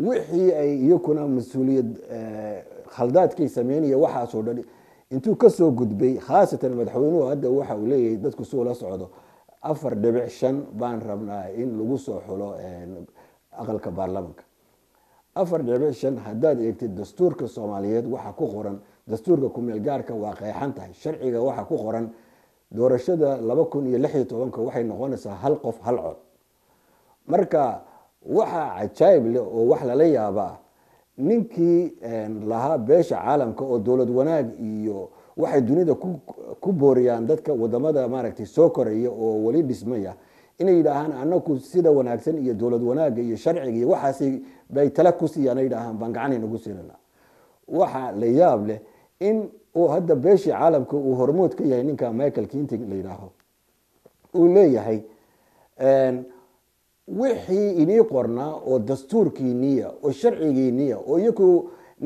Speaker 2: wixii ay iyakuna mas-uuliyad eh, khaldaadkay sameynaya waxaasoo dhan intuu kasoo gudbay khaasatan madaxweynuhu hadda waxa uu leeyahay dadku suu la socdo afar dhibic shan baan rabnaa in lagu soo xulo aqalka baarlamanka afar dhibic shan haddaad eegtid dastuurka soomaaliyeed waxaa ku qoran dastuurka kumeelgaarka waa qeexan tahay sharciga waxaa ku qoran doorashada laba kun iyo lix iyo tobanka waxay noqonaysaa hal qof hal cod marka waxaa cajaayib leh oo wax lala yaabaa ninkii lahaa beesha caalamka oo dowlad wanaag iyo waxay dunida ku booriyaan dadka wadamada maaragtay soo koraya oo weli dhismaya inay yidhaahaan anaku sida wanaagsan iyo dowlad wanaaga iyo sharciga iyo waxaas bay tala ku siiyaan ay yidhaahaan baan gacan inagu siinana waxaa la yaab leh in uu hadda beeshii caalamka uu hormood ka yahay ninka michael kinting la yidhaaho uu leeyahay wixii inii qornaa oo dastuurkiiniya oo sharcigiiniya oo iyaku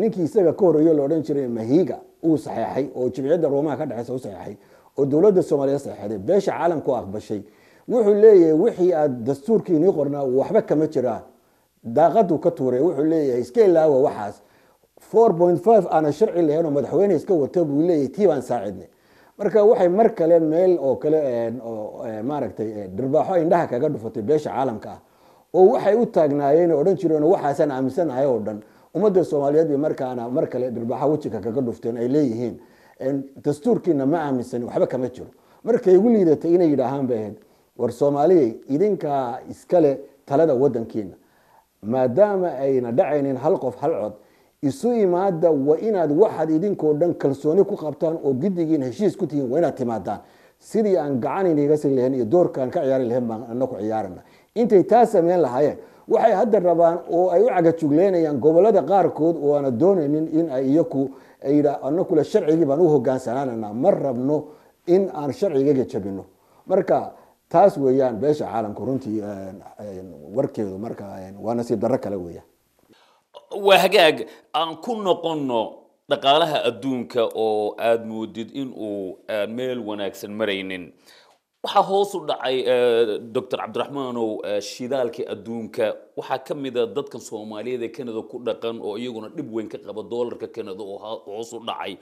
Speaker 2: ninkii isaga ka horeeyo la odhan jiray mahiga uu saxeexay oo jimciyadda ruumaha ka dhexeysa u saxeexay oo dowladda soomaaliya saxeexday beesha caalamka u aqbashay wuxuu leeyahay wixii aada dastuurkiinii qornaa waxba kama jiraa daaqaduu ka tuuray wuxuu leeyahay iska ilaawa waxaas four point five aana sharci lahayn oo madaxweyne iska wato buu leeyahy tii baan saacidnay marka waxay mar kale meel oo kale maaragtay dharbaaxo indhaha kaga dhufatay beesha caalamka ah oo waxay u taagnaayeen oo odhan jireen waxaasaan aaminsanahay oo dhan ummadda soomaaliyeed bay markaana mar kale dharbaaxa wejiga kaga dhufteen ay leeyihiin dastuurkiina ma aaminsani waxba kama jiro markay igu liidatay inay yidhaahaan bay ahayd war soomaaliyey idinkaa iskale talada wadankiina maadaama ayna dhacaynin hal qof hal cod isu imaada waa inaad waxaad idinkoo dhan kalsooni ku qabtaan oo guddigiina heshiis ku tihiin waa inaad timaadaan sidii aan gacan inaga sii lahayn iyo doorkaan ka ciyaari lahayn baan ana ciyaarana intay taa sameyn lahaayeen waxay hadda rabaan oo ay u cagajugleenayaan gobolada qaarkood oo aana doonaynin in ay iyaku ana kule sharcigii baan u hogaansanaanana ma rabno in aan sharcigaga jabino marka taas weeyaan beesha caalamka runtii warkeedu marka waa nasiib darro kale weeyaan
Speaker 1: waa hagaag aan ku noqonno dhaqaalaha adduunka oo aada moodid in uu eh, meel wanaagsan maraynin waxaa hoosu dhacay eh, docor cabdiraxmaanow eh, shidaalka adduunka waxaa ka mida ah dadkan soomaaliyeed ee canada ku dhaqan oo iyaguna dhib weyn ka qaba doolarka canada oo hoosu dhacay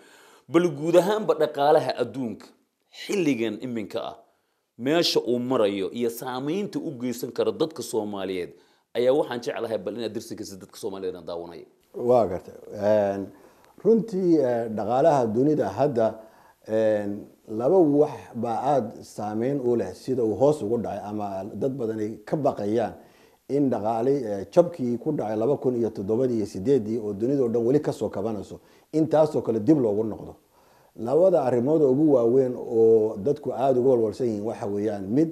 Speaker 1: bal guud ahaanba dhaqaalaha adduunka xilligan iminka ah meesha uu marayo iyo saameynta u geysan kara dadka soomaaliyeed ayaa waxaan jeclahay bal inaad darsinkiisa dadka soomaaliyana daawanaya
Speaker 2: waa garta runtii dhaqaalaha dunida hadda laba wax baa aada saameyn u leh sida uu hoos ugu dhacay ama dad badan ka baqayaan in dhaqaale jabkii ku dhacay laba kun iyo toddobadii iyo sideedii oo dunidao dhan weli kasoo kabanayso intaasoo kale dib loogu noqdo labada arimooda ugu waaweyn oo dadku aada uga walwalsan yihiin waxa weeyaan mid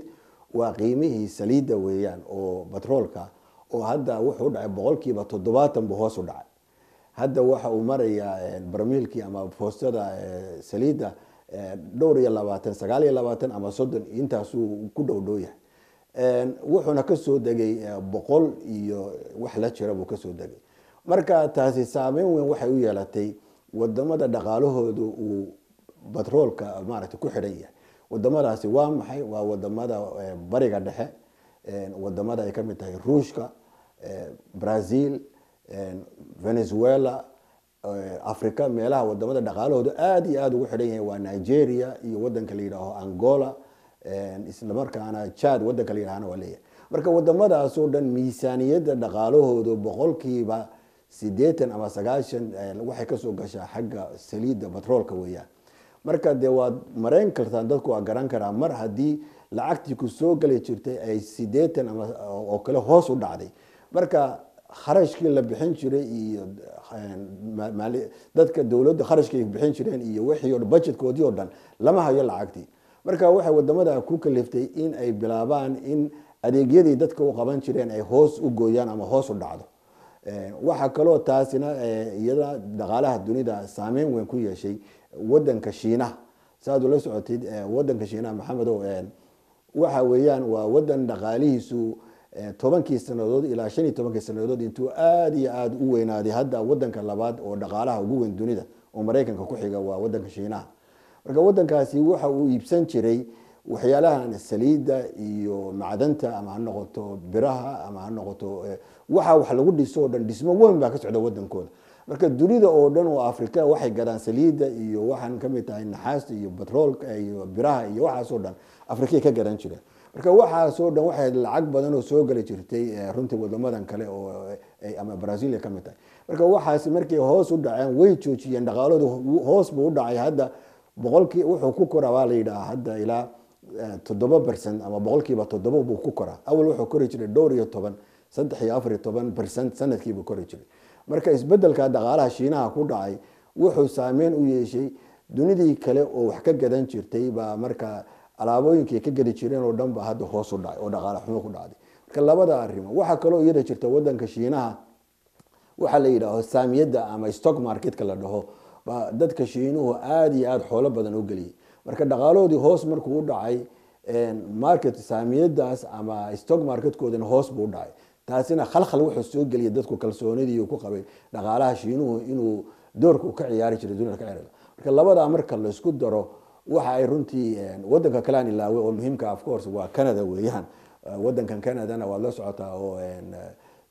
Speaker 2: waa qiimihii saliidda weeyaan oo batroolka oo hadda wuxuu dhacay boqolkiiba todobaatanbu hoos u dhacay hadda waxa uu marayaa eh, barmiilkii ama foostada eh, saliidda eh, dhowr iyo labaatan sagaal iyo labaatan ama soddon intaasuu ku dhowdhowyahay wuxuuna kasoo degay boqol iyo wax la jira buu kasoo degay marka taasi saameyn weyn waxay u yeelatay wadamada dhaqaalahooda uu batroolka maarata ku xidhan yahay wadamadaasi waa maxay waa wadamada bariga dhexe wadamada ay kamid tahay ruushka Eh, brazil eh, venezuela eh, africa meelaha wadamada dhaqaalahoodu aad iyo aada ugu xidhan yahay waa nigeria iyo wadanka la angola islamarkaana jad wadanka la waa leeyahay marka wadamadaasoo dhan miisaaniyadda dhaqaalahoodu boqolkiiba sideetan ama sagaashan waxay kasoo gashaa xagga saliida batroolka weeyaan marka dee waad mareyn kartaan dadku waa garan karaa mar haddii lacagtii kusoo soo geli jirtay ay sideetan ama oo kale hoos u dhacday marka kharashkii la bixin jiray iyo dadka dowladda kharashkii ay bixin jireen iyo wixii budgetkoodii oo dhan lama hayo lacagtii marka waxay wadamada ku kaliftay in ay bilaabaan in adeegyadii dadka u qaban jireen ay hoos u gooyaan ama hoos u dhacdo waxaa kaloo taasina iyada dhaqaalaha dunida saameyn weyn ku yeeshay wadanka shiinaha saaad ula socotid wadanka shiinaha maxamedow waxa weeyaan waa wadan dhaqaalihiisu tobankii sanadood ilaa shan iyo tobankii sanadood intuu aada iyo aada u weynaaday hadda wadanka labaad oo dhaqaalaha ugu weyn dunida oo mareykanka ku xiga waa wadanka shiinaha marka wadankaasi waxa uu iibsan jiray waxyaalahan saliidda iyo macdanta ama ha noqoto biraha ama ha noqoto waxa wax lagu dhiso o dhan dhismo weyn baa ka socda wadankooda marka dunida oo dhan oo afrika waxay gadaan saliidda iyo waxaan kamid tahay naxaasta iyo batroolka iyo biraha iyo waxaas dhan afrikay ka gadan jireen marka waxaasoo dhan waxay lacag badan oo soo geli jirtay eh, runtii wadamadan kale oo eh, eh, ama brazil kamid tahay marka waxaas markay hoos u dhaceen way joojiyeen dhaqaaladu hoos buu u dhacay hadda boqolkii wuxuu ku koraa waa la yidhaha hadda ilaa toddoba bercent ama boqolkiiba toddoba buu ku koraa awal wuxuu kori jiray dhowr iyo toban saddex iyo afar iyo toban bercent sanadkiibuu kori jiray marka isbedelka dhaqaalaha shiinaha ku dhacay wuxuu saameyn u yeeshay dunidii kale oo wax ka gadan jirtay baa marka alaabooyinka ka geli jireen oo dhanba hadda hoos dhacay oo dhaqaale xumo ku dhacday marka labada arimo waxaa kaloo iyada jirta wadanka shiinaha waxaa la yidhaaho saamiyada ama stock marketka la dhaho baa dadka shiinuhu aada iyo aada xoolo badan u geliyay marka dhaqaalahoodii hoos markuu u dhacay market saamiyadaas ama stock marketkoodana hoos buu dhacay taasina khalkhal wuxuu soo geliyay dadku kalsoonidii ku qabay dhaqaalaha shiinuhu inuu doorka ka ciyaari jiray dunida ka ciyaar marka labadaa marka laysku daro waxa ay runtii eh, wadanka kalaan ilaawe oo muhiimka ah, of course waa canada weeyaan eh, wadankan canadana waad la socotaa oo eh,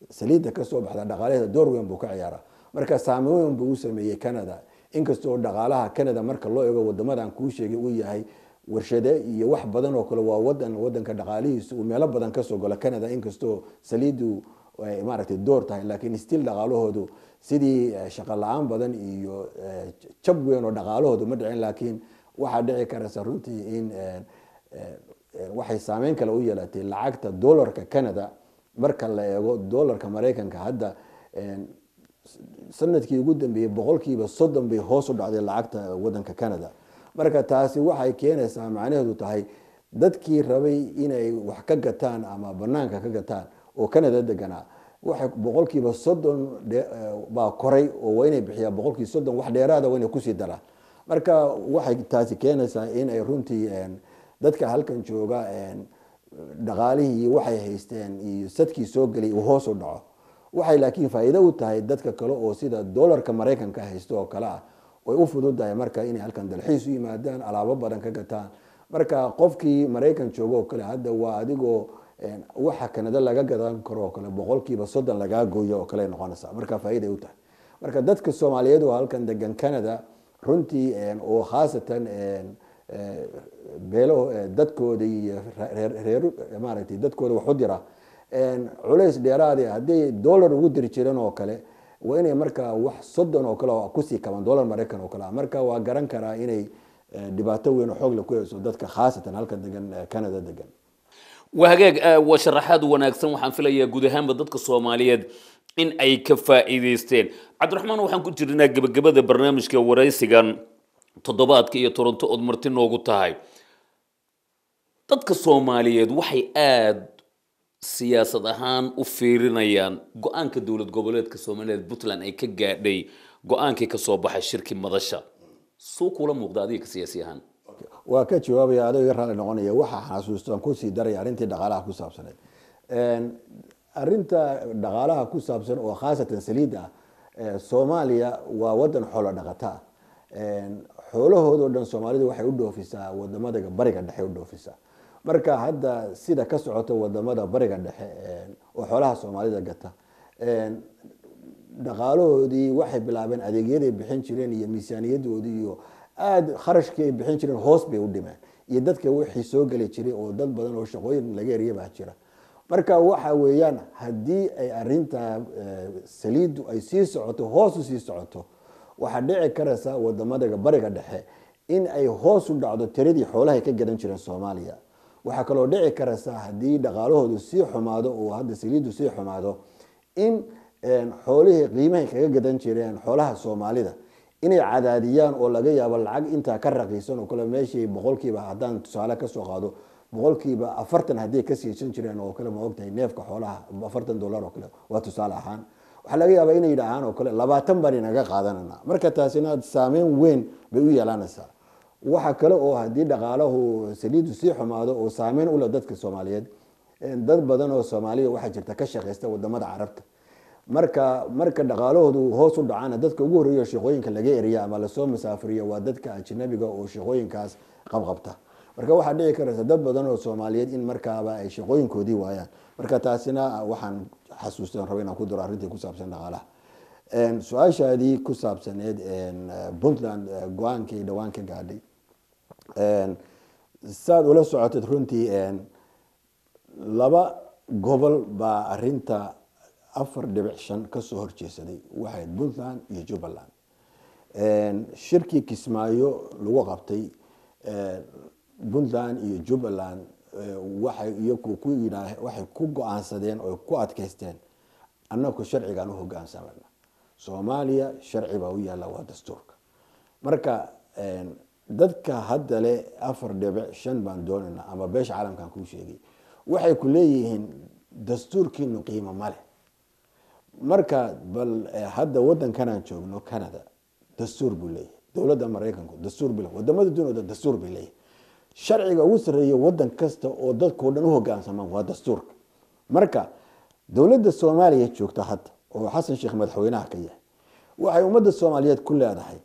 Speaker 2: saliida kasoo baxda dhaqaalaheeda door weyn buu ka ciyaara marka saameyn buu u sameeyey canada inkastoo dhaqaalaha canada marka loo eego wadamadan kuu sheegay uu yahay warshade iyo wax badan oo kale waa wadan wadanka dhaqaalihiisa uu meelo badan kasoo galo canada inkastoo saliidu maaragtay door tahay laakiin stil dhaqaalahoodu sidii shaqo la-aan badan iyo jab weyn oo dhaqaalahoodu ma dhicin laakiin waxaa dhici karaysa runtii in eh, eh, eh, waxay saameyn kale u yeelatay lacagta dolarka canada marka la eego dolarka maraykanka hadda sanadkii ugu dambeeyey boqolkiiba soddon bay hoos u dhacday lacagta wadanka canada marka taasi waxay keenaysaa macnaheedu tahay dadkii rabay inay wax ka gataan ama banaanka ka gataan oo canada deganaa boqolkiiba soddon baa koray oo waa inay bixiyaa boqolkii soddon wax dheeraada waa inay kusii daraan marka waxay taasi keenaysaa inay runtii dadka halkan jooga dhaqaalihii waxay haysteen iyo sadkii soo gelay uu hoos dhaco waxay laakiin faa u tahay dadka kale oo sida dolarka maraykanka haysto oo kale ah way u fududahay marka inay halkan dalxiis u yimaadaan alaabo badan ka gataan marka qofkii maraykan jooga oo kale hadda waa adigoo waxa kanada laga gadan karo oo kale boqolkiiba soddon lagaa gooyo oo kale noqonaysa marka faa u tahay marka dadka soomaaliyeed oo halkan degan canada runtii oo khaasatan beelo dadkooda iyo reer maaragtay dadkooda wax u dira culays dheeraadi hadday dollar ugu diri jireen oo kale waa inay markaa wax soddon oo kale kusii kaban dollar maraykan oo kale marka waa garan karaa inay eh, dhibaato weyn oo xoogle ku heyso dadka khaasatan halkan degan eh, canada degan
Speaker 1: waa hagaag ah, waa sharaxaad wanaagsan waxaan filayaa guud ahaanba dadka soomaaliyeed in ay ka faa'iidaysteen cabdiraxmaan waxaan ku jirnaa gebagabada barnaamijka waraysigan toddobaadka iyo toronto ood marti noogu tahay dadka soomaaliyeed waxay aada siyaasad ahaan u fiirinayaan go-aanka dowlad goboleedka soomaaliyeed puntland ay ka gaadhay go-aankii kasoo baxay shirki madasha suu kula muuqda adiga ka siyaasi ahaan
Speaker 2: waa ka jawaabaya adoo iga raali noqonaya waxaa xasuustaan kusii daraya arintii dhaqaalaha ku saabsaneed arinta dhaqaalaha ku saabsan oo khaasatan saliid ah soomaaliya waa wadan xoolo dhaqataa xoolahoodao dhan soomaalidu waxay u dhoofisaa wadamada bariga dhexe udhoofisaa marka hadda sida ka socota wadamada bariga dhexe oo xoolaha soomaalida gata dhaqaalahoodii waxay bilaabeen adeegyaday bixin jireen iyo miisaaniyadoodii iyo aada kharashkii ay bixin jireen hoos bay u dhimeen iyo dadka wixii soo geli jiray oo dad badan oo shaqooyin laga eriya baa jira marka waxa weeyaan haddii ay arinta eh, saliidu ay sii socoto hoos sii socoto waxaa dhici karaysa wadamada bariga dhexe in ay hoos u dhacdo tiradii xoolahay ka gadan jireen soomaaliya waxaa kaloo dhici karaysa haddii dhaqaalahoodu sii xumaado oo hadda saliidu sii xumaado in eh, xoolihii qiimahay kaga gadan jireen xoolaha soomaalida inay cadaadiyaan oo laga yaabo lacag intaa ka raqiisan oo kale meeshii boqolkiiba haddaan tusaale kasoo qaado boqolkiiba afartan hadday ka siisan jireen oo kale ma ogtahay neefka xoolaha afartan dollar oo kale waa tusaale ahaan waxaa laga yaabaa inay yidhaahaan oo kale labaatan baan inaga qaadananaa marka taasina saameyn weyn bay u yeelanaysaa waxa kale oo haddii dhaqaalahu saliidu sii xumaado oo saameyn ule dadka soomaaliyeed dad badan oo soomaaliya waxaa jirta ka shaqeysta wadamada carabta marka marka dhaqaalahoodu hoos u dhacana dadka ugu horeeyo sheekooyinka laga eriya ama lasoo masaafuriyo waa dadka ajnabiga oo shaqooyinkaas qabqabta marka waxaa dhici karaysa dad badan oo soomaaliyeed in markaaba ay sheekooyinkoodii waayaan marka taasina waxaan xasuustan raba inaan ku diro arrintii ku saabsan dhaqaalaha su-aashaadii ku saabsaneed puntland eh, go-aankii dhawaan gaadhay saad ula socoteed runtii laba gobol baa arinta afar dhibic shan kasoo horjeesaday waxayd puntland iyo jubbaland shirkii kismaayo lagu qabtay puntland iyo jubbaland waxay iyagu ku yidhaa waxay ku go-aansadeen oo ku adkaysteen annaku sharcigaan u hogaansamana soomaaliya sharci baa u yaalla waa dastuurka marka dadka hadda le afar dhibic shan baan doonayna ama beesha caalamkan kuu sheegay waxay ku leeyihiin dastuurkiinu qiimo maleh marka bal eh, hadda wadankanaan joogno canada dastuur buu leeyahay dowlada mareykanku dastuur bu wadamada dunida dastuur bay leeyahay sharciga ugu sareeya wadan kasta oo dadkao dhan u hogaansamaan waa dastuurka marka dowlada soomaaliya joogta hadda oo xasan sheekh madaxweynaha ka yahay waxay ummadda soomaaliyeed ku leedahay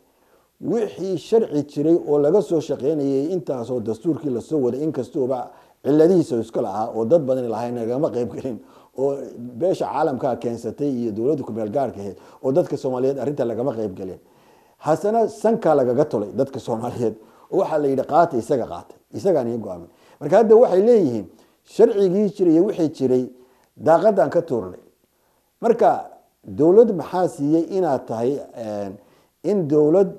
Speaker 2: wixii sharci jiray oo laga soo shaqeynayay intaasoo dastuurkii lasoo waday inkastooba ciladihiisa iskala ahaa oo dad badan lahayn lagama qeyb gelin oo beesha caalamkaa keensatay iyo dowladda kumeel gaarka aheyd oo dadka soomaaliyeed arinta lagama qayb galeen hasana sankaa lagaga tulay dadka soomaaliyeed oo waxaa la yidhi qaata isaga qaata isagaan iyo go-aamin marka hadda waxay leeyihiin sharcigii jiray iyo wixii jiray daaqadaan ka tuurnay marka dowlad maxaa siiyey inaad tahay in dowlad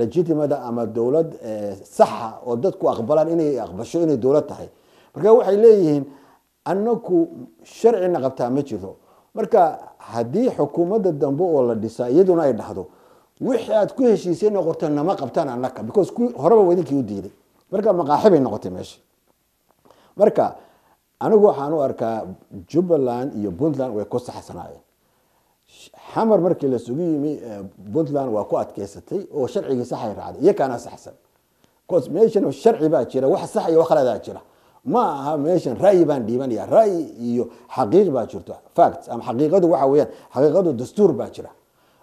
Speaker 2: legitimada ama dowlad eh, saxa oo dadku aqbalaan inay aqbasho inay dowlad tahay marka waxay leeyihiin anaku sharcina qabtaa ma jiro marka haddii xukuumadda dambe oo la dhisa iyaduna ay dhahdo wixii aad ku heshiisay inay qorta nama qabtaan anaka because horeba wadinkii u diiday marka maqaaxibay noqotay meesha marka anigu waxaan u arkaa jubbaland iyo puntland way ku saxsanaayeen xamar markii lasugu yimi eh, puntland waa ku adkeysatay oo sharcigii saxay raacday iyo saxsan bcause meeshana sharci baa jira wax sax iyo wax kaledaa jira ma aha meeshan ra'yi baan dhiibanaya ra'yi iyo xaqiiq baa jirto fact ama xaqiiqadu waxa weyaan xaqiiqadu dastuur baa jira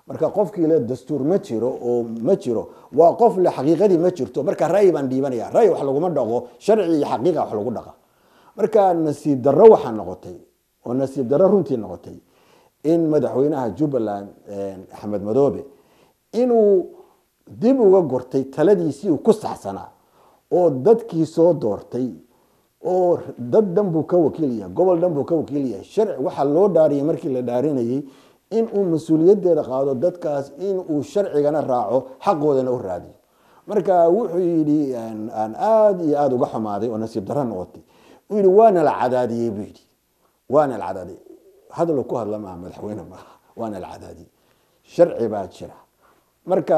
Speaker 2: marka qofkii le dastuur ma jiro oo ma jiro waa qof le xaqiiqadii ma jirto marka ra'yi baan dhiibanaya ra'yi wax laguma dhaqo sharci iyo xaqiiqa wax lagu dhaqa marka nasiib darro waxaa noqotay oo nasiib darro runtii noqotay in madaxweynaha jubbaland axmed madoobe inuu dib uga gurtay taladiisii uu ku saxsanaa oo dadkii soo doortay oo dad dhan buu ka wakiil yahay gobol dhan buu ka wakiil yahay sharci waxaa loo dhaariyay markii la dhaarinayay in mas-uuliyadeeda qaado dadkaas in sharcigana raaco xaqoodana u raadiyo marka wuxuu yidhi aan aada iyo aada uga xumaaday oo nasiib daro noqotay uu yidhi waana la cadaadiyey buu yidhi waana la cadaadiyey hadallo ku hadla maaha madaxweyne maaha waana la cadaadiyey sharci baa jira marka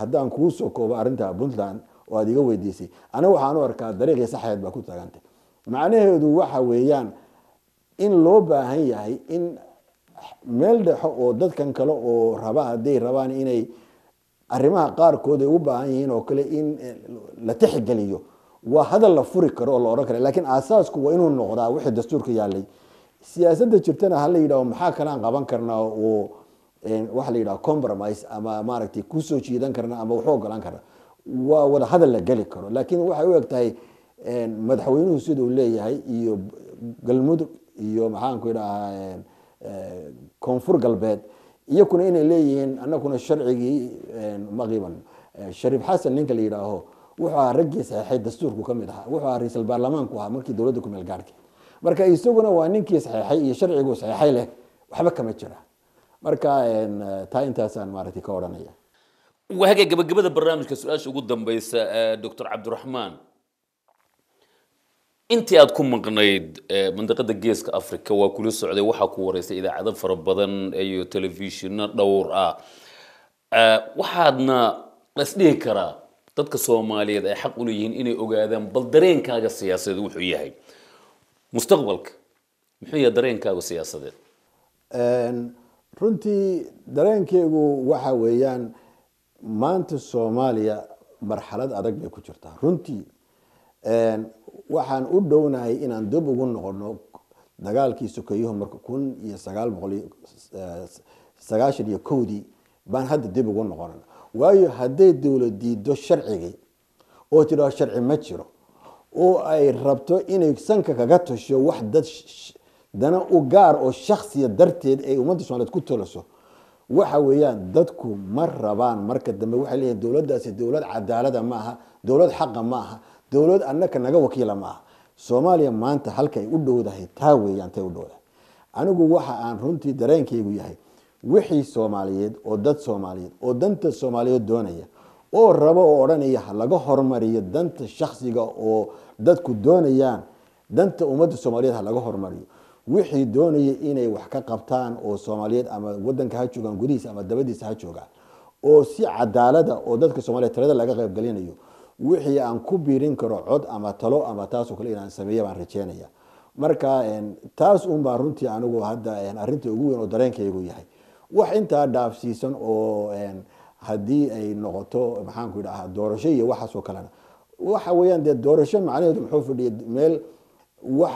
Speaker 2: haddaan kuu soo koobo arrinta puntland oo aad iga weydiisay aniga waxaan u arkaa dariiqii saxeed baa ku taagantay macnaheedu waxa weeyaan in loo baahan yahay in meel dhexo oo dadkan kale oo raba hadday rabaan inay arrimaha qaarkood ay u baahan yihiin oo kale in eh, la tixgeliyo waa hadal la furi karo oo la odhan kara lakiin aasaasku waa inuu noqdaa wixii dastuurka yaallay siyaasadda jirtana hala yidhaho maxaa kalaan qaban karnaa oo eh, waxa la yidhaha compromise ama maaragtay kusoo jiidan karna ama waxu ogolaan karna waa wada hadal la geli karo laakiin waxay u eg madaxweynuhu siduu leeyahay iyo galmudug iyo maxaanku dhahaa koonfur galbeed iyakuna inay leeyihiin anakuna sharcigii maqiban shariif xasan ninka la yidhaaho wuxuu aha raggii saxeixay dastuurku ka mid ahaa wuxuu aha ra-iisal baarlamaanku ahaa markii dowladda kumeel gaarhka marka isaguna waa ninkii saxeixay iyo sharcigu saxeixay leh waxba kama jira marka taa intaasaan
Speaker 1: maaragtay ka odhanaya waagee gabagabada barnaamijka su-aasha ugu dambaysa doctor cabdiraxmaan intii aad ku maqnayd eh, mandaqada geeska africa waa kula socday waxaa ku wareystay idaacado fara badan iyo telefishino dhowr ah eh, waxaadna lasdhihi karaa dadka soomaaliyeed ay xaq uleeyihiin inay ogaadaan bal dareenkaaga siyaasadeed wuxuu yahay mustaqbalka muxuu yahay dareenkaaga siyaasadeed
Speaker 2: runtii dareenkeygu waxa weeyaan maanta soomaaliya marxalad adag bay ku jirtaa runtii waxaan u dhownahay inaan dib ugu noqono dagaalkii sokeyuhu marka kun iyo sagaal boqol eh, sagaashan iyo kowdii baan hadda dib ugu noqonan waayo hadday dowlad diiddo sharcigii oo tidhao sharci ma jiro oo ay rabto inay sanka kaga tasho wax dad dana u gaar oo shaksiya darteed ay ummadda somaaliyeed ku tolaso waxa weeyaan dadku ma rabaan marka dambe waxay leeyihin dowladdaasi dowlad cadaalada maaha aha dowlad xaqa maaha dowlad annaka naga wakiila maaha soomaaliya maanta halka ay u dhowdahay taa weeye antay u dhowdahay anigu waxa aan runtii dareenkaygu yahay wixii soomaaliyeed oo dad soomaaliyeed oo danta soomaaliyeed doonaya oo rabo oo odhanaya laga horumariyo danta shakhsiga oo dadku doonayaan danta ummadda soomaaliyeed ha laga horumariyo wixii doonaya inay wax ka qabtaan oo soomaaliyeed ama wadanka ha joogaan gudihiisa ama dabadiisa ha joogaan oo si cadaalada ah oo dadka soomaliya talada laga qaybgelinayo wixii aan ku biirin karo cod ama talo ama taasoo kale inaan sameeya baan rajeynaya marka taas unbaa runtii anigu hadda arinta ugu weyn oo dareenkaygu yahay wax intaa dhaafsiisan oo haddii ay noqoto maxaanku idhaha doorasho iyo waxaasoo kalena waxa weyaan dee doorasho macnaheedu muxuu fadhiyay meel wax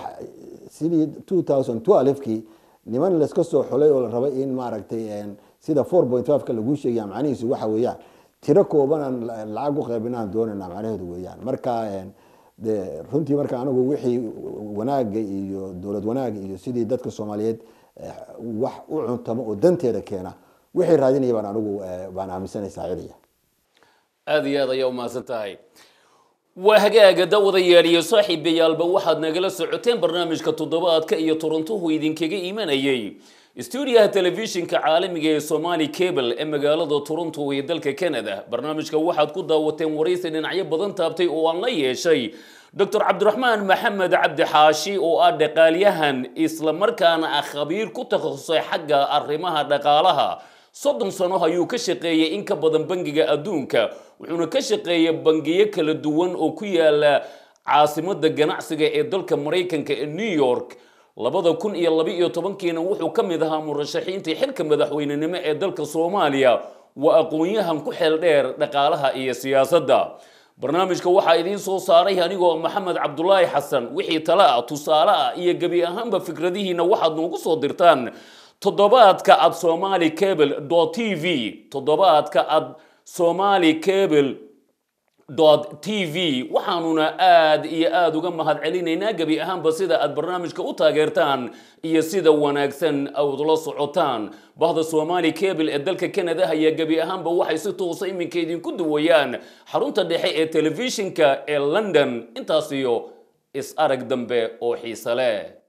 Speaker 2: sidii two thousand twelvekii niman layska soo xulay oo la rabay in maaragtay sida four point fiveka laguu sheegaya macnihiisu waxa weeyaan tiro kooban lacag u qaybinaan doonayna macnaheedu weeyaan marka de runtii marka anigu wixii wanaaga iyo dowlad wanaagga iyo sidii dadka soomaaliyeed eh, wax u cuntamo oo danteeda keena wixii raadinaya baan anigu eh, baan aaminsanay saacidaya
Speaker 1: aada iyo aad ayaa umahadsan tahay waa hagaaga dawada yeeliya saaxiibayaalba waxaad nagala socoteen barnaamijka toddobaadka iyo torontuhu idinkaga imanayay stuudiyaha telefishinka caalamiga ee somali cable ee magaalada toronto iyo dalka canada barnaamijka waxaad ku daawateen waraysi dhinacyo badan taabtay oo aan la yeeshay dr cabdiraxmaan maxamed cabdi xaashi oo ah dhaqaalyahan islamarkaana ah khabiir ku takhasusay xagga arrimaha dhaqaalaha soddon sano ayuu ka shaqeeyay in ka badan bangiga adduunka wuxuuna ka shaqeeya bangiyo kala duwan oo ku yaala caasimadda ganacsiga ee dalka maraykanka ee new york labada kun iyo labaiyo tobankiina wuxuu ka mid ahaa murashaxiintii xilka madaxweynenimo ee dalka soomaaliya waa aqoon-yahan ku xeel dheer dhaqaalaha iyo siyaasadda barnaamijka waxaa idiin soo saaray anigoo ah maxamed cabdulaahi xasan wixii tale ah tusaale ah iyo gebi ahaanba fikradihiina waxaad noogu soo dirtaan toddobaadka ad somali cable t v toddobaadka ad somali cable t v waxaanuna aad iyo aada uga mahadcelinaynaa gebi ahaanba sida aad barnaamijka u taageertaan iyo sida wanaagsan awd la socotaan bahda somali cable ee dalka canada ayaa gebi ahaanba waxay si toosa ah iminka idinku duwayaan xarunta dhexe ee telefishinka ee london intaasiyo is arag dambe oo xiise leh